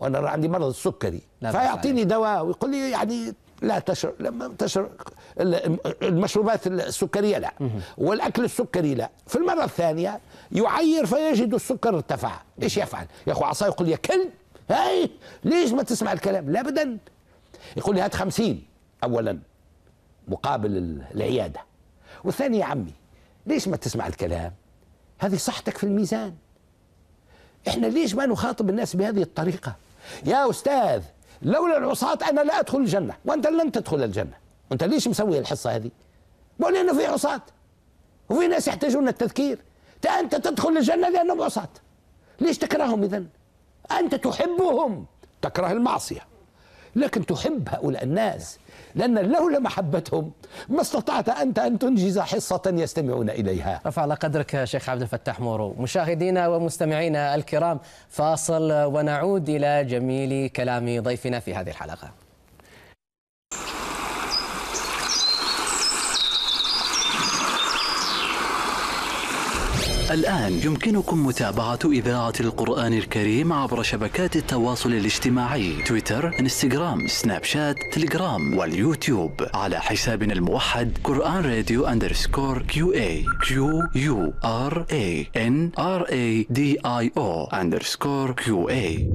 Speaker 2: وأنا عندي مرض السكري فيعطيني دواء ويقول لي يعني لا تشرب لما تشرب المشروبات السكريه لا والاكل السكري لا في المره الثانيه يعير فيجد السكر ارتفع ايش يفعل يا اخو عصا يقول يا كلب هاي ليش ما تسمع الكلام لا ابدا يقول لي هات خمسين اولا مقابل العياده والثاني يا عمي ليش ما تسمع الكلام هذه صحتك في الميزان احنا ليش ما نخاطب الناس بهذه الطريقه يا استاذ لولا العصاة انا لا ادخل الجنه وانت لن تدخل الجنه وانت ليش مسوي الحصه هذه بقول انه في عصاة وفي ناس يحتاجون التذكير انت تدخل الجنه لانهم عصاه ليش تكرههم اذا انت تحبهم تكره المعصيه لكن تحب هؤلاء الناس لأن لولا محبتهم
Speaker 1: ما استطعت أنت أن تنجز حصة يستمعون إليها رفع قدرك شيخ عبد الفتاح مورو مشاهدينا ومستمعينا الكرام فاصل ونعود إلى جميل كلام ضيفنا في هذه الحلقة الآن يمكنكم متابعة إذاعة القرآن الكريم عبر شبكات التواصل الاجتماعي تويتر، انستغرام، سناب شات، تليجرام واليوتيوب على حسابنا الموحد قرآن راديو أندرسكور كيو اي كيو يو ار اي ان ار اي دي اي او أندرسكور كيو اي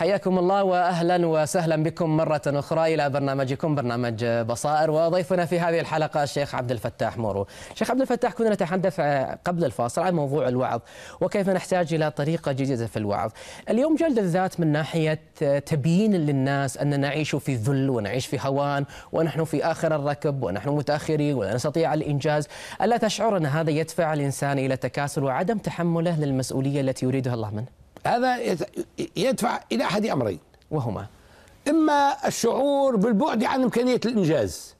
Speaker 1: حياكم الله واهلا وسهلا بكم مره اخرى الى برنامجكم برنامج بصائر وضيفنا في هذه الحلقه الشيخ عبد الفتاح مورو. شيخ عبد الفتاح كنا نتحدث قبل الفاصل عن موضوع الوعظ وكيف نحتاج الى طريقه جديده في الوعظ. اليوم جلد الذات من ناحيه تبيين للناس اننا نعيش في ذل ونعيش في هوان ونحن في اخر الركب ونحن متاخرين ولا نستطيع الانجاز، الا تشعر ان هذا يدفع الانسان الى التكاسل وعدم تحمله للمسؤوليه التي يريدها الله منه؟
Speaker 2: هذا يدفع إلى أحد أمرين وهما إما الشعور بالبعد عن إمكانية الإنجاز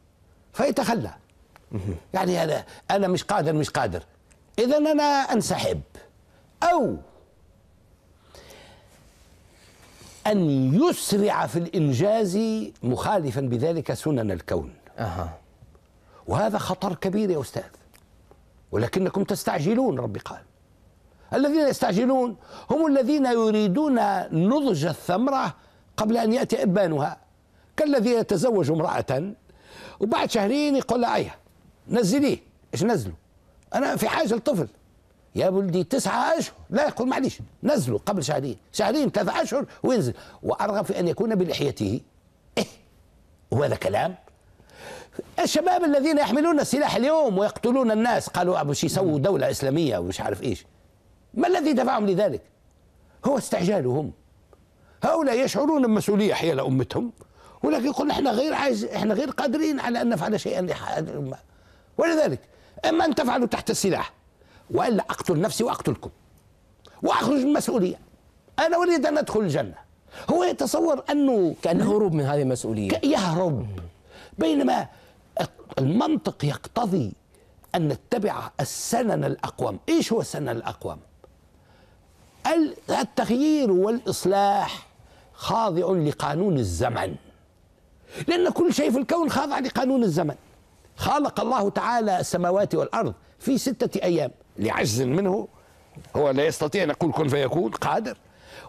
Speaker 2: فيتخلى يعني أنا أنا مش قادر مش قادر إذا أنا أنسحب أو أن يسرع في الإنجاز مخالفا بذلك سنن الكون أه. وهذا خطر كبير يا أستاذ ولكنكم تستعجلون ربي قال الذين يستعجلون هم الذين يريدون نضج الثمرة قبل أن يأتي إبانها كالذي يتزوج امرأة وبعد شهرين يقول لها أيه نزليه إيش نزله أنا في حاجة لطفل يا ولدي تسعة أشهر لا يقول معليش نزله قبل شهرين شهرين ثلاثة أشهر وينزل وأرغب في أن يكون بلحيته إيه وهذا كلام الشباب الذين يحملون السلاح اليوم ويقتلون الناس قالوا ابو شي يسووا دوله اسلاميه ومش عارف ايش ما الذي دفعهم لذلك هو استعجالهم هؤلاء يشعرون بمسؤوليه حيال امتهم ولكن يقول احنا غير عايز احنا غير قادرين على ان نفعل شيئا الأمة ولذلك اما ان تفعلوا تحت السلاح والا اقتل نفسي واقتلكم واخرج من المسؤوليه انا اريد ان ادخل الجنه هو يتصور انه كانه هروب من هذه المسؤوليه يهرب بينما المنطق يقتضي ان نتبع السنن الأقوام ايش هو السنن الأقوام التغيير والإصلاح خاضع لقانون الزمن لأن كل شيء في الكون خاضع لقانون الزمن خلق الله تعالى السماوات والأرض في ستة أيام لعجز منه هو لا يستطيع أن يقول كن فيكون قادر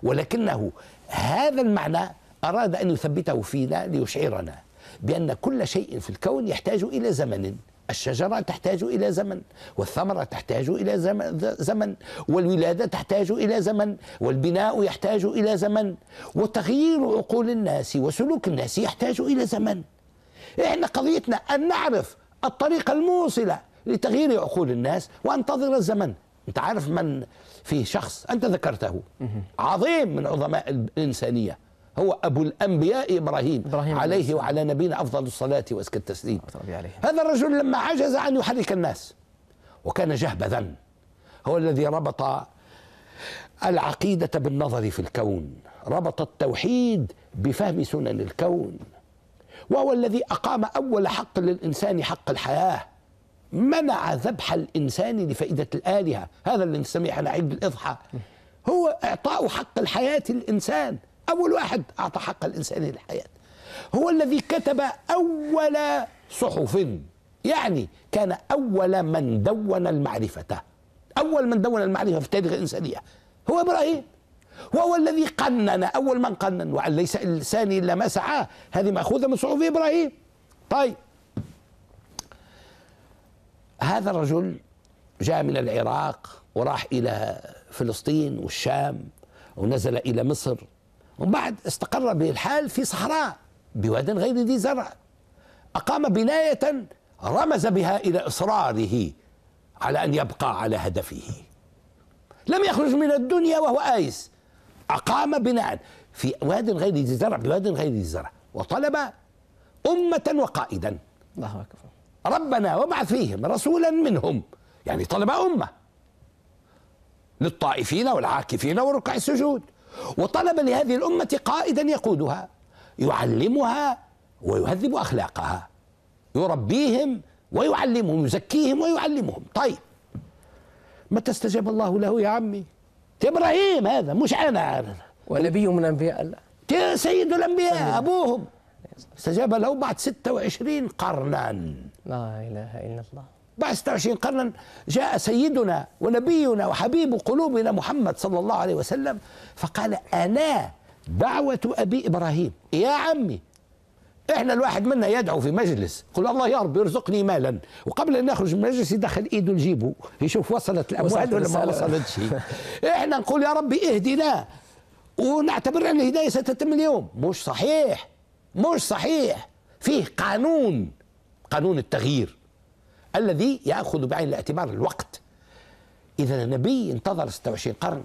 Speaker 2: ولكنه هذا المعنى أراد أن يثبته فينا ليشعرنا بأن كل شيء في الكون يحتاج إلى زمن الشجرة تحتاج إلى زمن والثمرة تحتاج إلى زمن والولادة تحتاج إلى زمن والبناء يحتاج إلى زمن وتغيير عقول الناس وسلوك الناس يحتاج إلى زمن إحنا قضيتنا أن نعرف الطريقة الموصلة لتغيير عقول الناس وانتظر الزمن أنت عارف من في شخص أنت ذكرته عظيم من عظماء الإنسانية هو أبو الأنبياء إبراهيم, إبراهيم عليه وعلى نبينا أفضل الصلاة وأزكى التسليم هذا الرجل لما عجز عن يحرك الناس وكان جهبذا هو الذي ربط العقيدة بالنظر في الكون ربط التوحيد بفهم سنن الكون وهو الذي أقام أول حق للإنسان حق الحياة منع ذبح الإنسان لفائدة الآلهة هذا اللي نسميه عيد الإضحى هو إعطاء حق الحياة للإنسان أول واحد أعطى حق الإنسان للحياة هو الذي كتب أول صحف يعني كان أول من دون المعرفة أول من دون المعرفة في تاريخ الإنسانية هو إبراهيم وهو الذي قنن أول من قنن وعن ليس الإنسان إلا ما سعاه هذه مأخوذة من صحف إبراهيم طيب هذا الرجل جاء من العراق وراح إلى فلسطين والشام ونزل إلى مصر ومن بعد استقر به الحال في صحراء بواد غير ذي زرع أقام بناية رمز بها إلى إصراره على أن يبقى على هدفه لم يخرج من الدنيا وهو آيس أقام بناء في واد غير ذي زرع بواد غير ذي زرع وطلب أمة وقائدا الله أكبر ربنا وابعث فيهم رسولا منهم يعني طلب أمة للطائفين والعاكفين وركع السجود وطلب لهذه الأمة قائدا يقودها يعلمها ويهذب أخلاقها يربيهم ويعلمهم يزكيهم ويعلمهم طيب متى استجاب الله له يا عمي إبراهيم
Speaker 1: هذا مش أنا ونبي من أنبياء الله
Speaker 2: سيد الأنبياء أبوهم استجاب له بعد 26 قرنا
Speaker 1: لا إله إلا الله
Speaker 2: بعد 26 قرنا جاء سيدنا ونبينا وحبيب قلوبنا محمد صلى الله عليه وسلم فقال أنا دعوة أبي إبراهيم يا عمي احنا الواحد منا يدعو في مجلس يقول الله يا رب يرزقني مالا وقبل ان نخرج من المجلس يدخل ايده لجيبه يشوف وصلت الاموال ولا ما وصلتش احنا نقول يا ربي اهدنا ونعتبر ان الهدايه ستتم اليوم مش صحيح مش صحيح فيه قانون قانون التغيير الذي ياخذ بعين الاعتبار الوقت اذا النبي انتظر 26 قرن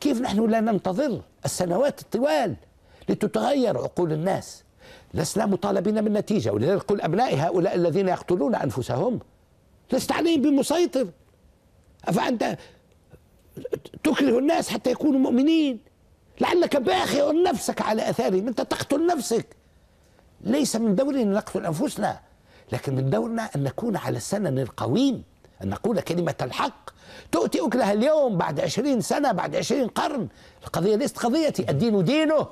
Speaker 2: كيف نحن لا ننتظر السنوات الطوال لتتغير عقول الناس لسنا مطالبين من نتيجه ولذلك قل ابنائي هؤلاء الذين يقتلون انفسهم لست عليهم بمسيطر افانت تكره الناس حتى يكونوا مؤمنين لعلك باخع نفسك على اثارهم انت تقتل نفسك ليس من دورنا نقتل انفسنا لكن من دورنا أن نكون على السنن القويم أن نقول كلمة الحق تؤتي أكلها اليوم بعد عشرين سنة بعد عشرين قرن القضية ليست قضيتي الدين دينه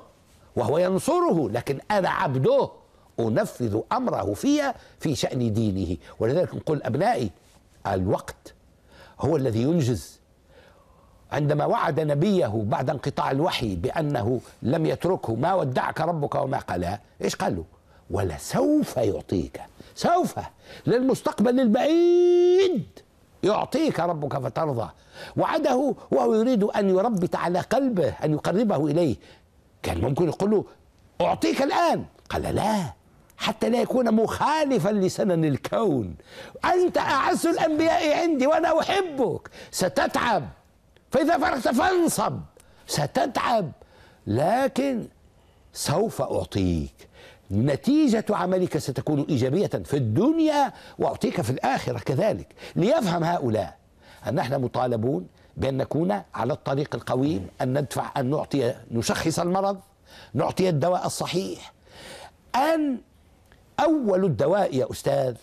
Speaker 2: وهو ينصره لكن أنا عبده أنفذ أمره في في شأن دينه ولذلك نقول أبنائي الوقت هو الذي ينجز عندما وعد نبيه بعد انقطاع الوحي بأنه لم يتركه ما ودعك ربك وما قلى إيش قال له ولسوف يعطيك سوف للمستقبل البعيد يعطيك ربك فترضى وعده وهو يريد أن يربت على قلبه أن يقربه إليه كان ممكن يقول له أعطيك الآن قال لا حتى لا يكون مخالفا لسنن الكون أنت أعز الأنبياء عندي وأنا أحبك ستتعب فإذا فرغت فانصب ستتعب لكن سوف أعطيك نتيجة عملك ستكون إيجابية في الدنيا وأعطيك في الآخرة كذلك ليفهم هؤلاء أن نحن مطالبون بأن نكون على الطريق القويم أن ندفع أن نعطي نشخص المرض نعطي الدواء الصحيح أن أول الدواء يا أستاذ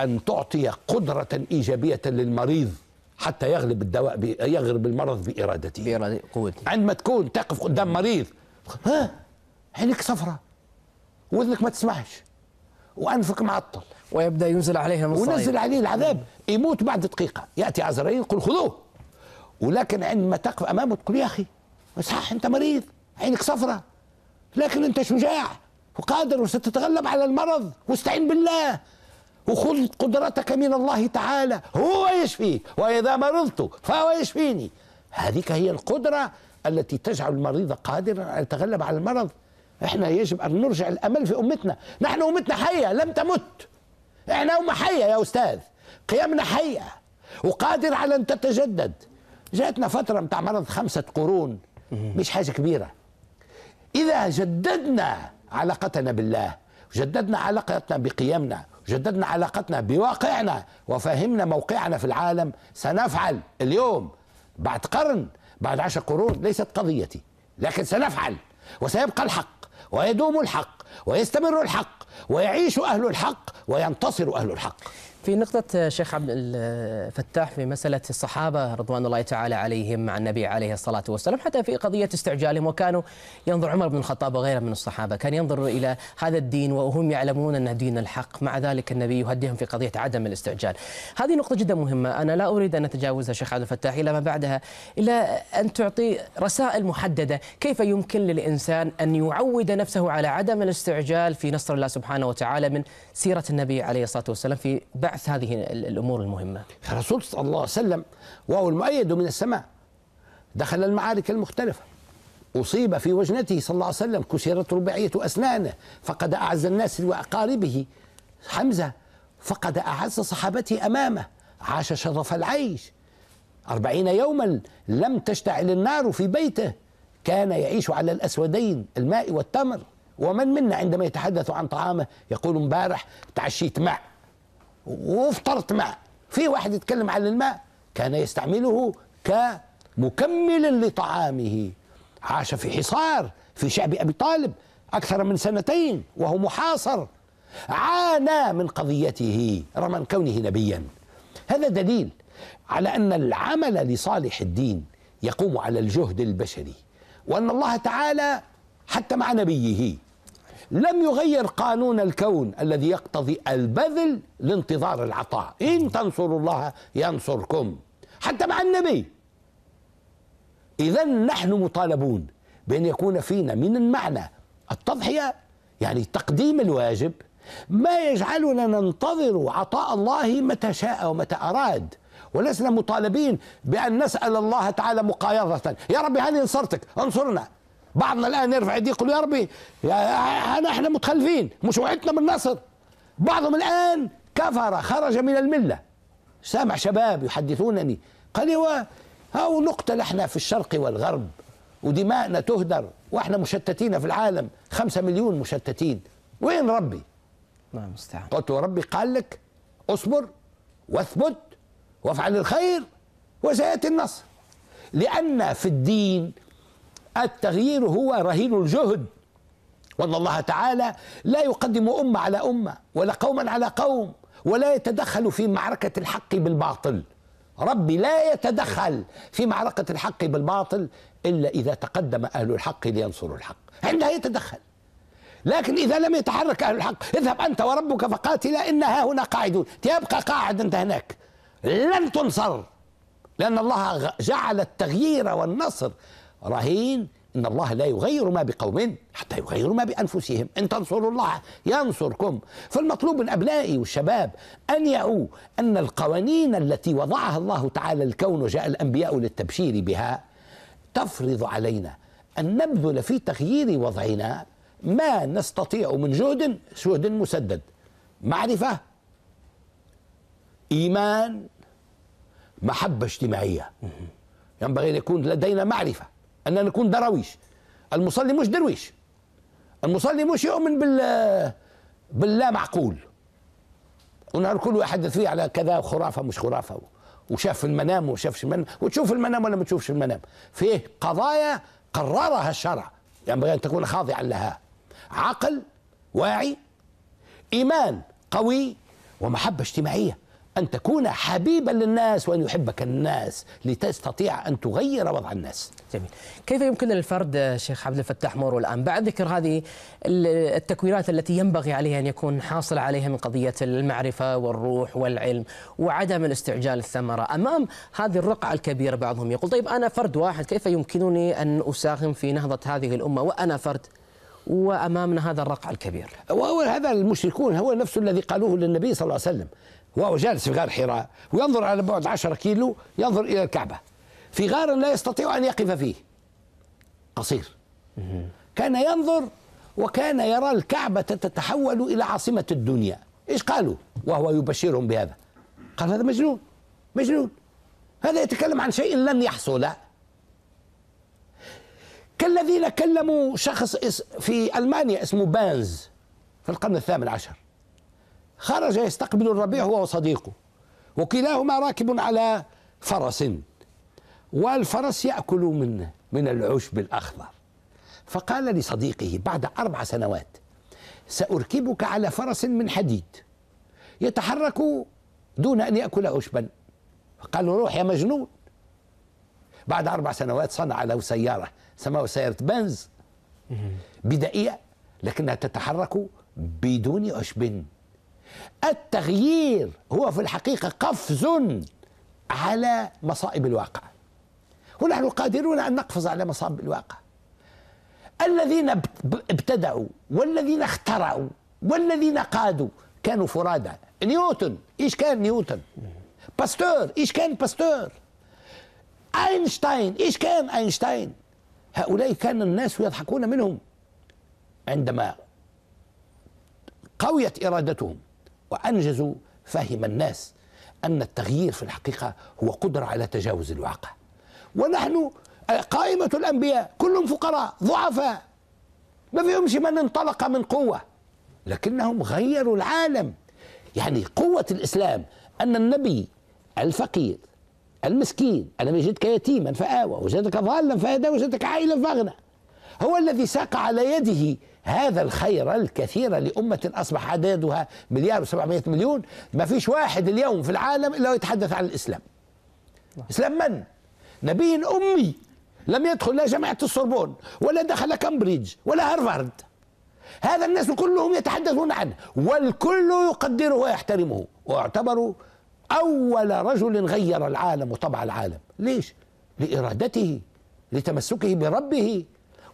Speaker 2: أن تعطي قدرة إيجابية للمريض حتى يغلب الدواء يغلب المرض بإرادته بإرادة قوته عندما تكون تقف قدام مريض ها عينك صفرة واذنك ما تسمعش وانفك معطل ويبدا ينزل عليه المصائب ونزل عليه العذاب يموت بعد دقيقه ياتي عزرائيل يقول خذوه ولكن عندما تقف امامه تقول يا اخي صح انت مريض عينك صفرة لكن انت شجاع وقادر وستتغلب على المرض واستعين بالله وخذ قدرتك من الله تعالى هو يشفيك واذا مرضت فهو يشفيني هذه هي القدره التي تجعل المريض قادرا ان يتغلب على المرض احنا يجب ان نرجع الامل في امتنا نحن امتنا حيه لم تمت احنا امه حيه يا استاذ قيمنا حيه وقادر على ان تتجدد جاتنا فتره متاع مرض خمسه قرون مش حاجه كبيره اذا جددنا علاقتنا بالله جددنا علاقتنا بقيمنا جددنا علاقتنا بواقعنا وفهمنا موقعنا في العالم سنفعل اليوم بعد قرن بعد عشر قرون ليست قضيتي لكن سنفعل وسيبقى الحق ويدوم الحق
Speaker 1: ويستمر الحق ويعيش أهل الحق وينتصر أهل الحق في نقطة شيخ عبد الفتاح في مسألة الصحابة رضوان الله تعالى عليهم مع النبي عليه الصلاة والسلام حتى في قضية استعجالهم وكانوا ينظر عمر بن الخطاب وغيره من الصحابة كان ينظر إلى هذا الدين وهم يعلمون أنه دين الحق مع ذلك النبي يهديهم في قضية عدم الاستعجال هذه نقطة جدا مهمة أنا لا أريد أن أتجاوزها شيخ عبد الفتاح إلى ما بعدها إلا أن تعطي رسائل محددة كيف يمكن للإنسان أن يعود نفسه على عدم الاستعجال في نصر الله سبحانه وتعالى من سيرة النبي عليه الصلاة والسلام في بعد ببعث هذه الأمور المهمة الرسول صلى الله عليه وسلم وهو المؤيد من السماء دخل
Speaker 2: المعارك المختلفة أصيب في وجنته صلى الله عليه وسلم كسرت رباعية أسنانه فقد أعز الناس وأقاربه حمزة فقد أعز صحابته أمامه عاش شرف العيش أربعين يوما لم تشتعل النار في بيته كان يعيش على الأسودين الماء والتمر ومن منا عندما يتحدث عن طعامه يقول امبارح تعشيت مع وفطرت معه في واحد يتكلم عن الماء كان يستعمله كمكمل لطعامه عاش في حصار في شعب أبي طالب أكثر من سنتين وهو محاصر عانى من قضيته رغم من كونه نبيا هذا دليل على أن العمل لصالح الدين يقوم على الجهد البشري وأن الله تعالى حتى مع نبيه لم يغير قانون الكون الذي يقتضي البذل لانتظار العطاء إن تنصروا الله ينصركم حتى مع النبي إذا نحن مطالبون بأن يكون فينا من المعنى التضحية يعني تقديم الواجب ما يجعلنا ننتظر عطاء الله متى شاء ومتى أراد ولسنا مطالبين بأن نسأل الله تعالى مقايضة يا ربي هل انصرتك انصرنا بعضنا الان يرفع يديه يقول يا ربي انا احنا متخلفين مش وعدتنا بالنصر بعضهم الان كفر خرج من المله سامع شباب يحدثونني قال هو هاو نقتل احنا في الشرق والغرب ودماءنا تهدر واحنا مشتتين في العالم خمسة مليون مشتتين وين ربي الله المستعان قلت ربي قال لك اصبر واثبت وافعل الخير وسياتي النصر لان في الدين التغيير هو رهين الجهد وأن الله تعالى لا يقدم أمة على أمة ولا قوما على قوم ولا يتدخل في معركة الحق بالباطل ربي لا يتدخل في معركة الحق بالباطل إلا إذا تقدم أهل الحق لينصروا الحق عندها يتدخل لكن إذا لم يتحرك أهل الحق اذهب أنت وربك فقاتلا إنها هنا قاعدون تبقى قاعد أنت هناك لن تنصر لأن الله جعل التغيير والنصر رهين ان الله لا يغير ما بقوم حتى يغيروا ما بانفسهم ان تنصروا الله ينصركم فالمطلوب من ابنائي والشباب ان يعوا ان القوانين التي وضعها الله تعالى الكون وجاء الانبياء للتبشير بها تفرض علينا ان نبذل في تغيير وضعنا ما نستطيع من جهد جهد مسدد معرفه ايمان محبه اجتماعيه ينبغي ان يكون لدينا معرفه أن نكون درويش المصلي مش درويش المصلي مش يؤمن بال باللا معقول ونهار كل يحدث فيه على كذا خرافة مش خرافة وشاف في المنام وشافش المنام وتشوف المنام ولا ما تشوفش المنام فيه قضايا قررها الشرع ينبغي يعني أن تكون خاضعا لها عقل واعي إيمان قوي ومحبة اجتماعية أن
Speaker 1: تكون حبيبا للناس وأن يحبك الناس لتستطيع أن تغير وضع الناس جميل كيف يمكن للفرد شيخ عبد الفتاح مورو الآن بعد ذكر هذه التكوينات التي ينبغي عليه أن يكون حاصل عليها من قضية المعرفة والروح والعلم وعدم الاستعجال الثمرة أمام هذه الرقعة الكبيرة بعضهم يقول طيب أنا فرد واحد كيف يمكنني أن أساهم في نهضة هذه الأمة وأنا فرد وامامنا هذا الرقع الكبير.
Speaker 2: وهذا المشركون هو نفسه الذي قالوه للنبي صلى الله عليه وسلم وهو جالس في غار حراء وينظر على بعد 10 كيلو ينظر إلى الكعبة في غار لا يستطيع أن يقف فيه قصير كان ينظر وكان يرى الكعبة تتحول إلى عاصمة الدنيا إيش قالوا وهو يبشرهم بهذا قال هذا مجنون مجنون هذا يتكلم عن شيء لن يحصل كالذين كلموا شخص في ألمانيا اسمه بانز في القرن الثامن عشر خرج يستقبل الربيع هو وصديقه وكلاهما راكب على فرس والفرس يأكل من من العشب الأخضر فقال لصديقه بعد أربع سنوات سأركبك على فرس من حديد يتحرك دون أن يأكل عشبا فقال له روح يا مجنون بعد أربع سنوات صنع له سيارة سماه سيارة بنز بدائية لكنها تتحرك بدون عشب التغيير هو في الحقيقة قفز على مصائب الواقع ونحن قادرون أن نقفز على مصائب الواقع الذين ابتدعوا والذين اخترعوا والذين قادوا كانوا فرادى نيوتن ايش كان نيوتن باستور ايش كان باستور اينشتاين ايش كان اينشتاين هؤلاء كان الناس يضحكون منهم عندما قويت ارادتهم وأنجزوا فهم الناس أن التغيير في الحقيقة هو قدرة على تجاوز الواقع ونحن قائمة الأنبياء كلهم فقراء ضعفاء ما فيهمش من انطلق من قوة لكنهم غيروا العالم يعني قوة الإسلام أن النبي الفقير المسكين أنا يجدك يتيما فآوى وجدك ضالا فهدى وجدك عائلا فأغنى هو الذي ساق على يده هذا الخير الكثير لأمة أصبح عددها مليار و700 مليون ما فيش واحد اليوم في العالم إلا يتحدث عن الإسلام إسلام من؟ نبي أمي لم يدخل لا جامعة السوربون ولا دخل كامبريدج ولا هارفارد هذا الناس كلهم يتحدثون عنه والكل يقدره ويحترمه واعتبروا أول رجل غير العالم وطبع العالم ليش؟ لإرادته لتمسكه بربه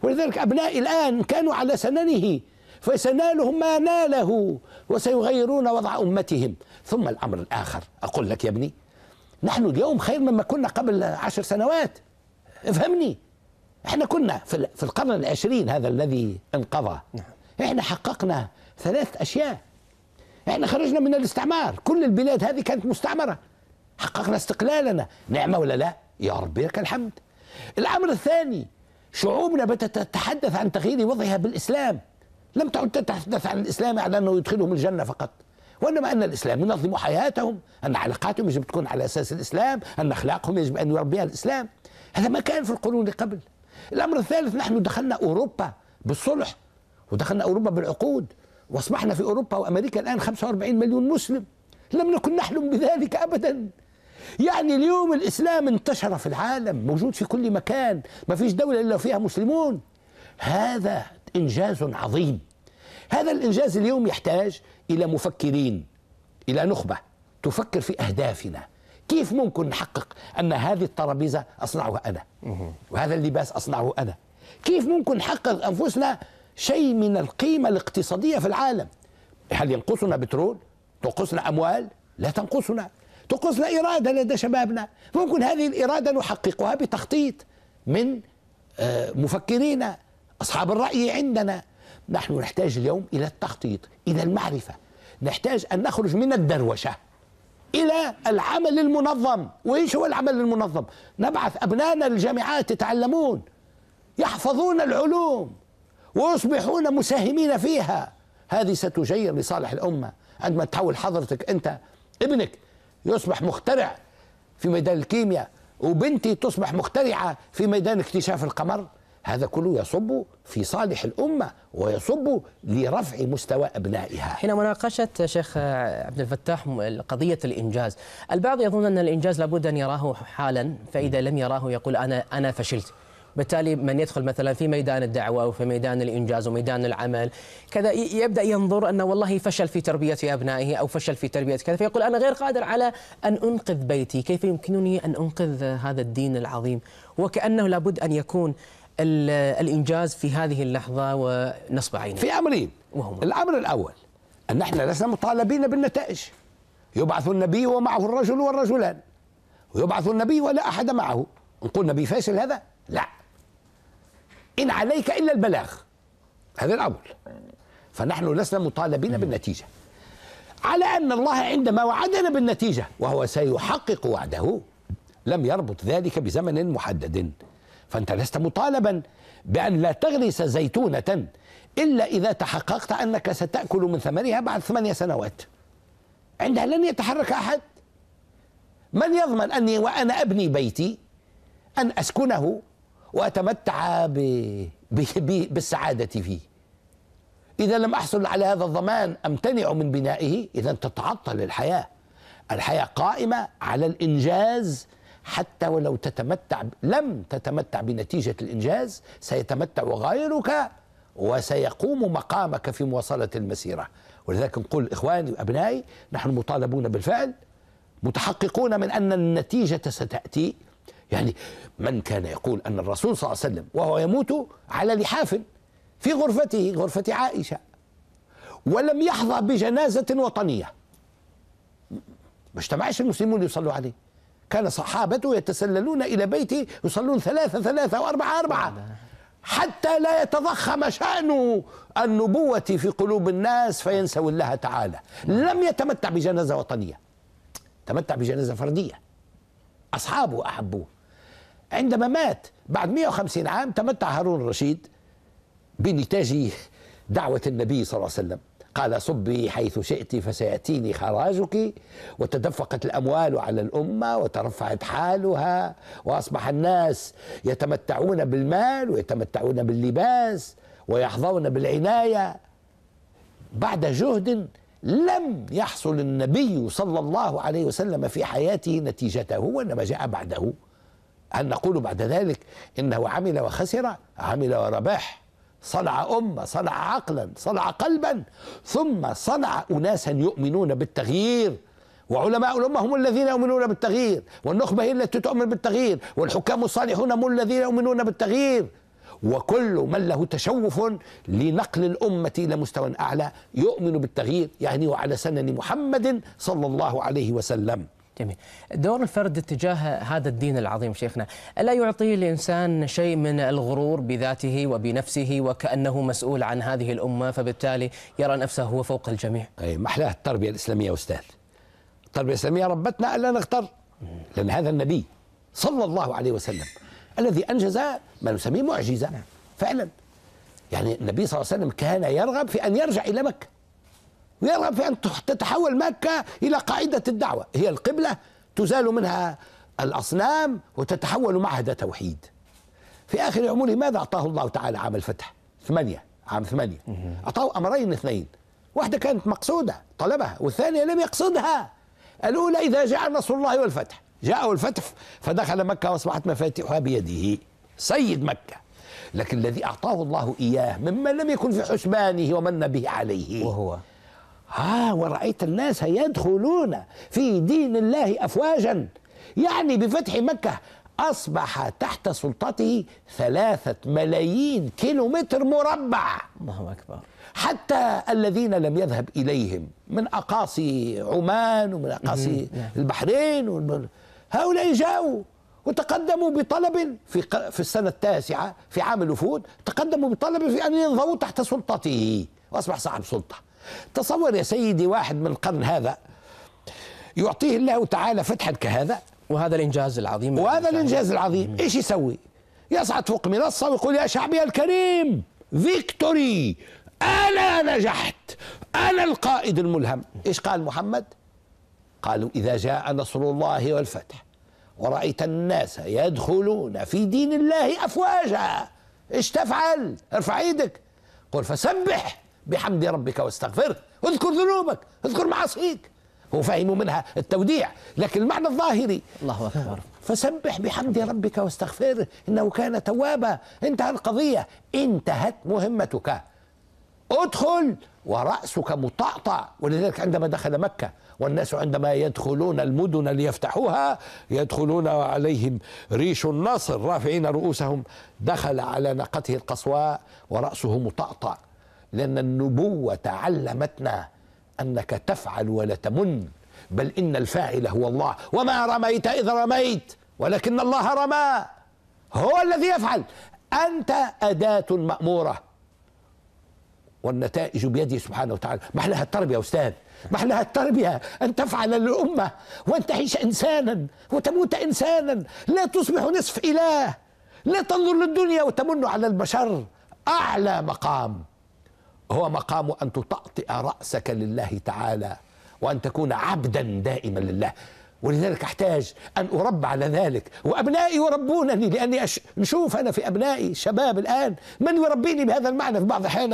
Speaker 2: ولذلك أبنائي الآن كانوا على سننه فسنالهم ما ناله وسيغيرون وضع أمتهم ثم الأمر الآخر أقول لك يا ابني نحن اليوم خير مما كنا قبل عشر سنوات افهمني احنا كنا في, القرن العشرين هذا الذي انقضى نعم. احنا حققنا ثلاث أشياء احنا خرجنا من الاستعمار كل البلاد هذه كانت مستعمرة حققنا استقلالنا نعمة ولا لا يا رب لك الحمد الأمر الثاني شعوبنا بدأت تتحدث عن تغيير وضعها بالإسلام لم تعد تتحدث عن الإسلام على أنه يدخلهم الجنة فقط وإنما أن الإسلام ينظم حياتهم أن علاقاتهم يجب تكون على أساس الإسلام أن أخلاقهم يجب أن يربيها الإسلام هذا ما كان في القرون اللي قبل الأمر الثالث نحن دخلنا أوروبا بالصلح ودخلنا أوروبا بالعقود وأصبحنا في أوروبا وأمريكا الآن 45 مليون مسلم لم نكن نحلم بذلك أبدا يعني اليوم الإسلام انتشر في العالم موجود في كل مكان ما فيش دولة إلا فيها مسلمون هذا إنجاز عظيم هذا الإنجاز اليوم يحتاج إلى مفكرين إلى نخبة تفكر في أهدافنا كيف ممكن نحقق أن هذه الترابيزة أصنعها أنا وهذا اللباس أصنعه أنا كيف ممكن نحقق أنفسنا شيء من القيمة الاقتصادية في العالم هل ينقصنا بترول تنقصنا أموال لا تنقصنا لا إرادة لدى شبابنا ممكن هذه الإرادة نحققها بتخطيط من آه، مفكرينا أصحاب الرأي عندنا نحن نحتاج اليوم إلى التخطيط إلى المعرفة نحتاج أن نخرج من الدروشة إلى العمل المنظم وإيش هو العمل المنظم نبعث أبنائنا للجامعات يتعلمون يحفظون العلوم ويصبحون مساهمين فيها هذه ستجير لصالح الأمة عندما تحول حضرتك أنت ابنك يصبح مخترع في ميدان الكيمياء وبنتي تصبح مخترعة في ميدان اكتشاف القمر هذا كله يصب في صالح الأمة ويصب لرفع مستوى أبنائها
Speaker 1: حين مناقشة شيخ عبد الفتاح قضية الإنجاز البعض يظن أن الإنجاز لابد أن يراه حالا فإذا لم يراه يقول أنا أنا فشلت بالتالي من يدخل مثلا في ميدان الدعوة وفي ميدان الإنجاز وميدان العمل كذا يبدأ ينظر أنه والله فشل في تربية أبنائه أو فشل في تربية كذا فيقول أنا غير قادر على أن أنقذ بيتي كيف يمكنني أن أنقذ هذا الدين العظيم وكأنه لابد أن يكون الإنجاز في هذه اللحظة ونصب عينه في أمرين وهم
Speaker 2: الأمر الأول أن احنا لسنا مطالبين بالنتائج يبعث النبي ومعه الرجل والرجلان ويبعث النبي ولا أحد معه نقول نبي فاشل هذا لا إن عليك إلا البلاغ هذا الأمر فنحن لسنا مطالبين بالنتيجة على أن الله عندما وعدنا بالنتيجة وهو سيحقق وعده لم يربط ذلك بزمن محدد فأنت لست مطالبا بأن لا تغرس زيتونة إلا إذا تحققت أنك ستأكل من ثمرها بعد ثمانية سنوات عندها لن يتحرك أحد من يضمن أني وأنا أبني بيتي أن أسكنه وأتمتع ب... ب... ب... بالسعادة فيه إذا لم أحصل على هذا الضمان أمتنع من بنائه إذا تتعطل الحياة الحياة قائمة على الإنجاز حتى ولو تتمتع لم تتمتع بنتيجة الإنجاز سيتمتع غيرك وسيقوم مقامك في مواصلة المسيرة ولذلك نقول إخواني وأبنائي نحن مطالبون بالفعل متحققون من أن النتيجة ستأتي يعني من كان يقول أن الرسول صلى الله عليه وسلم وهو يموت على لحاف في غرفته غرفة عائشة ولم يحظى بجنازة وطنية ما اجتمعش المسلمون يصلوا عليه كان صحابته يتسللون إلى بيته يصلون ثلاثة ثلاثة وأربعة أربعة حتى لا يتضخم شأن النبوة في قلوب الناس فينسوا الله تعالى لم يتمتع بجنازة وطنية تمتع بجنازة فردية أصحابه أحبوه عندما مات بعد 150 عام تمتع هارون الرشيد بنتاج دعوة النبي صلى الله عليه وسلم قال صبي حيث شئت فسيأتيني خراجك وتدفقت الأموال على الأمة وترفعت حالها وأصبح الناس يتمتعون بالمال ويتمتعون باللباس ويحظون بالعناية بعد جهد لم يحصل النبي صلى الله عليه وسلم في حياته نتيجته وإنما جاء بعده أن نقول بعد ذلك إنه عمل وخسر عمل ورباح صنع أمة صنع عقلا صنع قلبا ثم صنع أناسا يؤمنون بالتغيير وعلماء الأمة هم الذين يؤمنون بالتغيير والنخبة هي التي تؤمن بالتغيير والحكام الصالحون هم الذين يؤمنون بالتغيير وكل من له تشوف لنقل الأمة إلى مستوى أعلى
Speaker 1: يؤمن بالتغيير يعني وعلى سنن محمد صلى الله عليه وسلم جميل دور الفرد تجاه هذا الدين العظيم شيخنا ألا يعطي الإنسان شيء من الغرور بذاته وبنفسه وكأنه مسؤول عن هذه الأمة فبالتالي يرى نفسه هو فوق الجميع أي محلاه التربية الإسلامية أستاذ التربية الإسلامية ربتنا
Speaker 2: ألا نغتر لأن هذا النبي صلى الله عليه وسلم الذي أنجز ما نسميه معجزة نعم. فعلا يعني النبي صلى الله عليه وسلم كان يرغب في أن يرجع إلى مكة ويرغب في أن تتحول مكة إلى قاعدة الدعوة هي القبلة تزال منها الأصنام وتتحول معهد توحيد في آخر عمره ماذا أعطاه الله تعالى عام الفتح ثمانية عام ثمانية أعطاه أمرين اثنين واحدة كانت مقصودة طلبها والثانية لم يقصدها الأولى إذا جاء نصر الله والفتح جاءه الفتح فدخل مكة وأصبحت مفاتيحها بيده سيد مكة لكن الذي أعطاه الله إياه مما لم يكن في حسبانه ومن به عليه وهو آه ورأيت الناس يدخلون في دين الله أفواجا يعني بفتح مكة أصبح تحت سلطته ثلاثة ملايين كيلومتر مربع الله أكبر حتى الذين لم يذهب إليهم من أقاصي عمان ومن أقاصي نعم. البحرين هؤلاء جاءوا وتقدموا بطلب في في السنة التاسعة في عام الوفود تقدموا بطلب في أن ينضووا تحت سلطته وأصبح صاحب سلطة تصور يا سيدي واحد من القرن هذا يعطيه الله تعالى فتحا كهذا وهذا الانجاز العظيم وهذا الانجاز العظيم ايش يسوي؟ يصعد فوق منصه ويقول يا شعبي الكريم فيكتوري انا نجحت انا القائد الملهم ايش قال محمد؟ قالوا اذا جاء نصر الله والفتح ورأيت الناس يدخلون في دين الله أفواجا ايش تفعل ارفع ايدك قل فسبح بحمد ربك واستغفره اذكر ذنوبك اذكر معاصيك وفهموا منها التوديع لكن المعنى الظاهري الله أكبر فسبح بحمد ربك واستغفره إنه كان توابا انتهى القضية انتهت مهمتك ادخل ورأسك مطعطع ولذلك عندما دخل مكة والناس عندما يدخلون المدن ليفتحوها يدخلون عليهم ريش النصر رافعين رؤوسهم دخل على ناقته القصواء ورأسه مطعطع لأن النبوة تعلمتنا أنك تفعل ولا تمن بل إن الفاعل هو الله وما رميت إذ رميت ولكن الله رمى هو الذي يفعل أنت أداة مأمورة والنتائج بيده سبحانه وتعالى ما احلاها التربية يا أستاذ ما احلاها التربية أن تفعل للأمة وأن تعيش إنسانا وتموت إنسانا لا تصبح نصف إله لا تنظر للدنيا وتمن على البشر أعلى مقام هو مقام أن تطأطئ رأسك لله تعالى وأن تكون عبدا دائما لله ولذلك احتاج ان اربى على ذلك وابنائي يربونني لاني أش... نشوف انا في ابنائي شباب الان من يربيني بهذا المعنى في بعض الاحيان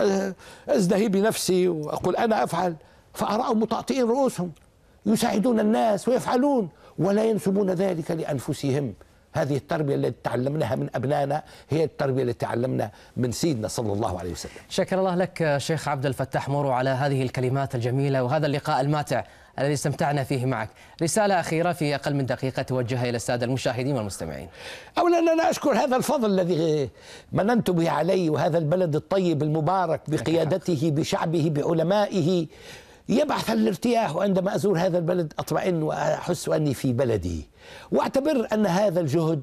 Speaker 2: آه، ازدهي بنفسي واقول انا افعل فاراهم مطاطئين رؤوسهم يساعدون الناس ويفعلون ولا ينسبون ذلك لانفسهم هذه التربية التي تعلمناها من أبنائنا هي التربية التي تعلمنا من سيدنا صلى الله عليه وسلم
Speaker 1: شكر الله لك شيخ عبد الفتاح مورو على هذه الكلمات الجميلة وهذا اللقاء الماتع الذي استمتعنا فيه معك رسالة أخيرة في أقل من دقيقة توجهها إلى السادة المشاهدين والمستمعين أولا أنا أشكر هذا الفضل الذي مننت به علي وهذا البلد الطيب المبارك بقيادته بشعبه
Speaker 2: بعلمائه يبعث الارتياح وعندما أزور هذا البلد أطمئن وأحس أني في بلدي واعتبر أن هذا الجهد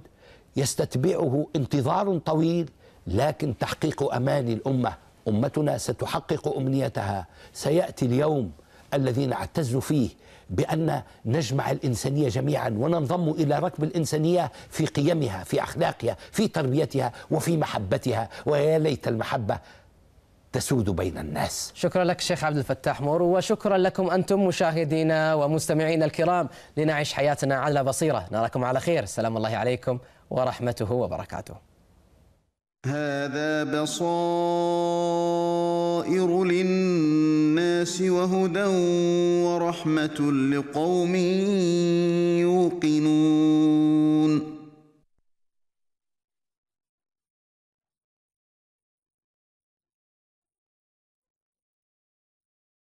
Speaker 2: يستتبعه انتظار طويل لكن تحقيق أماني الأمة أمتنا ستحقق أمنيتها سيأتي اليوم الذي نعتز فيه بأن نجمع الإنسانية جميعا وننضم إلى ركب الإنسانية في قيمها في أخلاقها في تربيتها
Speaker 1: وفي محبتها ويا ليت المحبة تسود بين الناس شكرا لك شيخ عبد الفتاح مور وشكرا لكم أنتم مشاهدينا ومستمعينا الكرام لنعيش حياتنا على بصيرة نراكم على خير سلام الله عليكم ورحمته وبركاته هذا بصائر للناس وهدى ورحمة لقوم يوقنون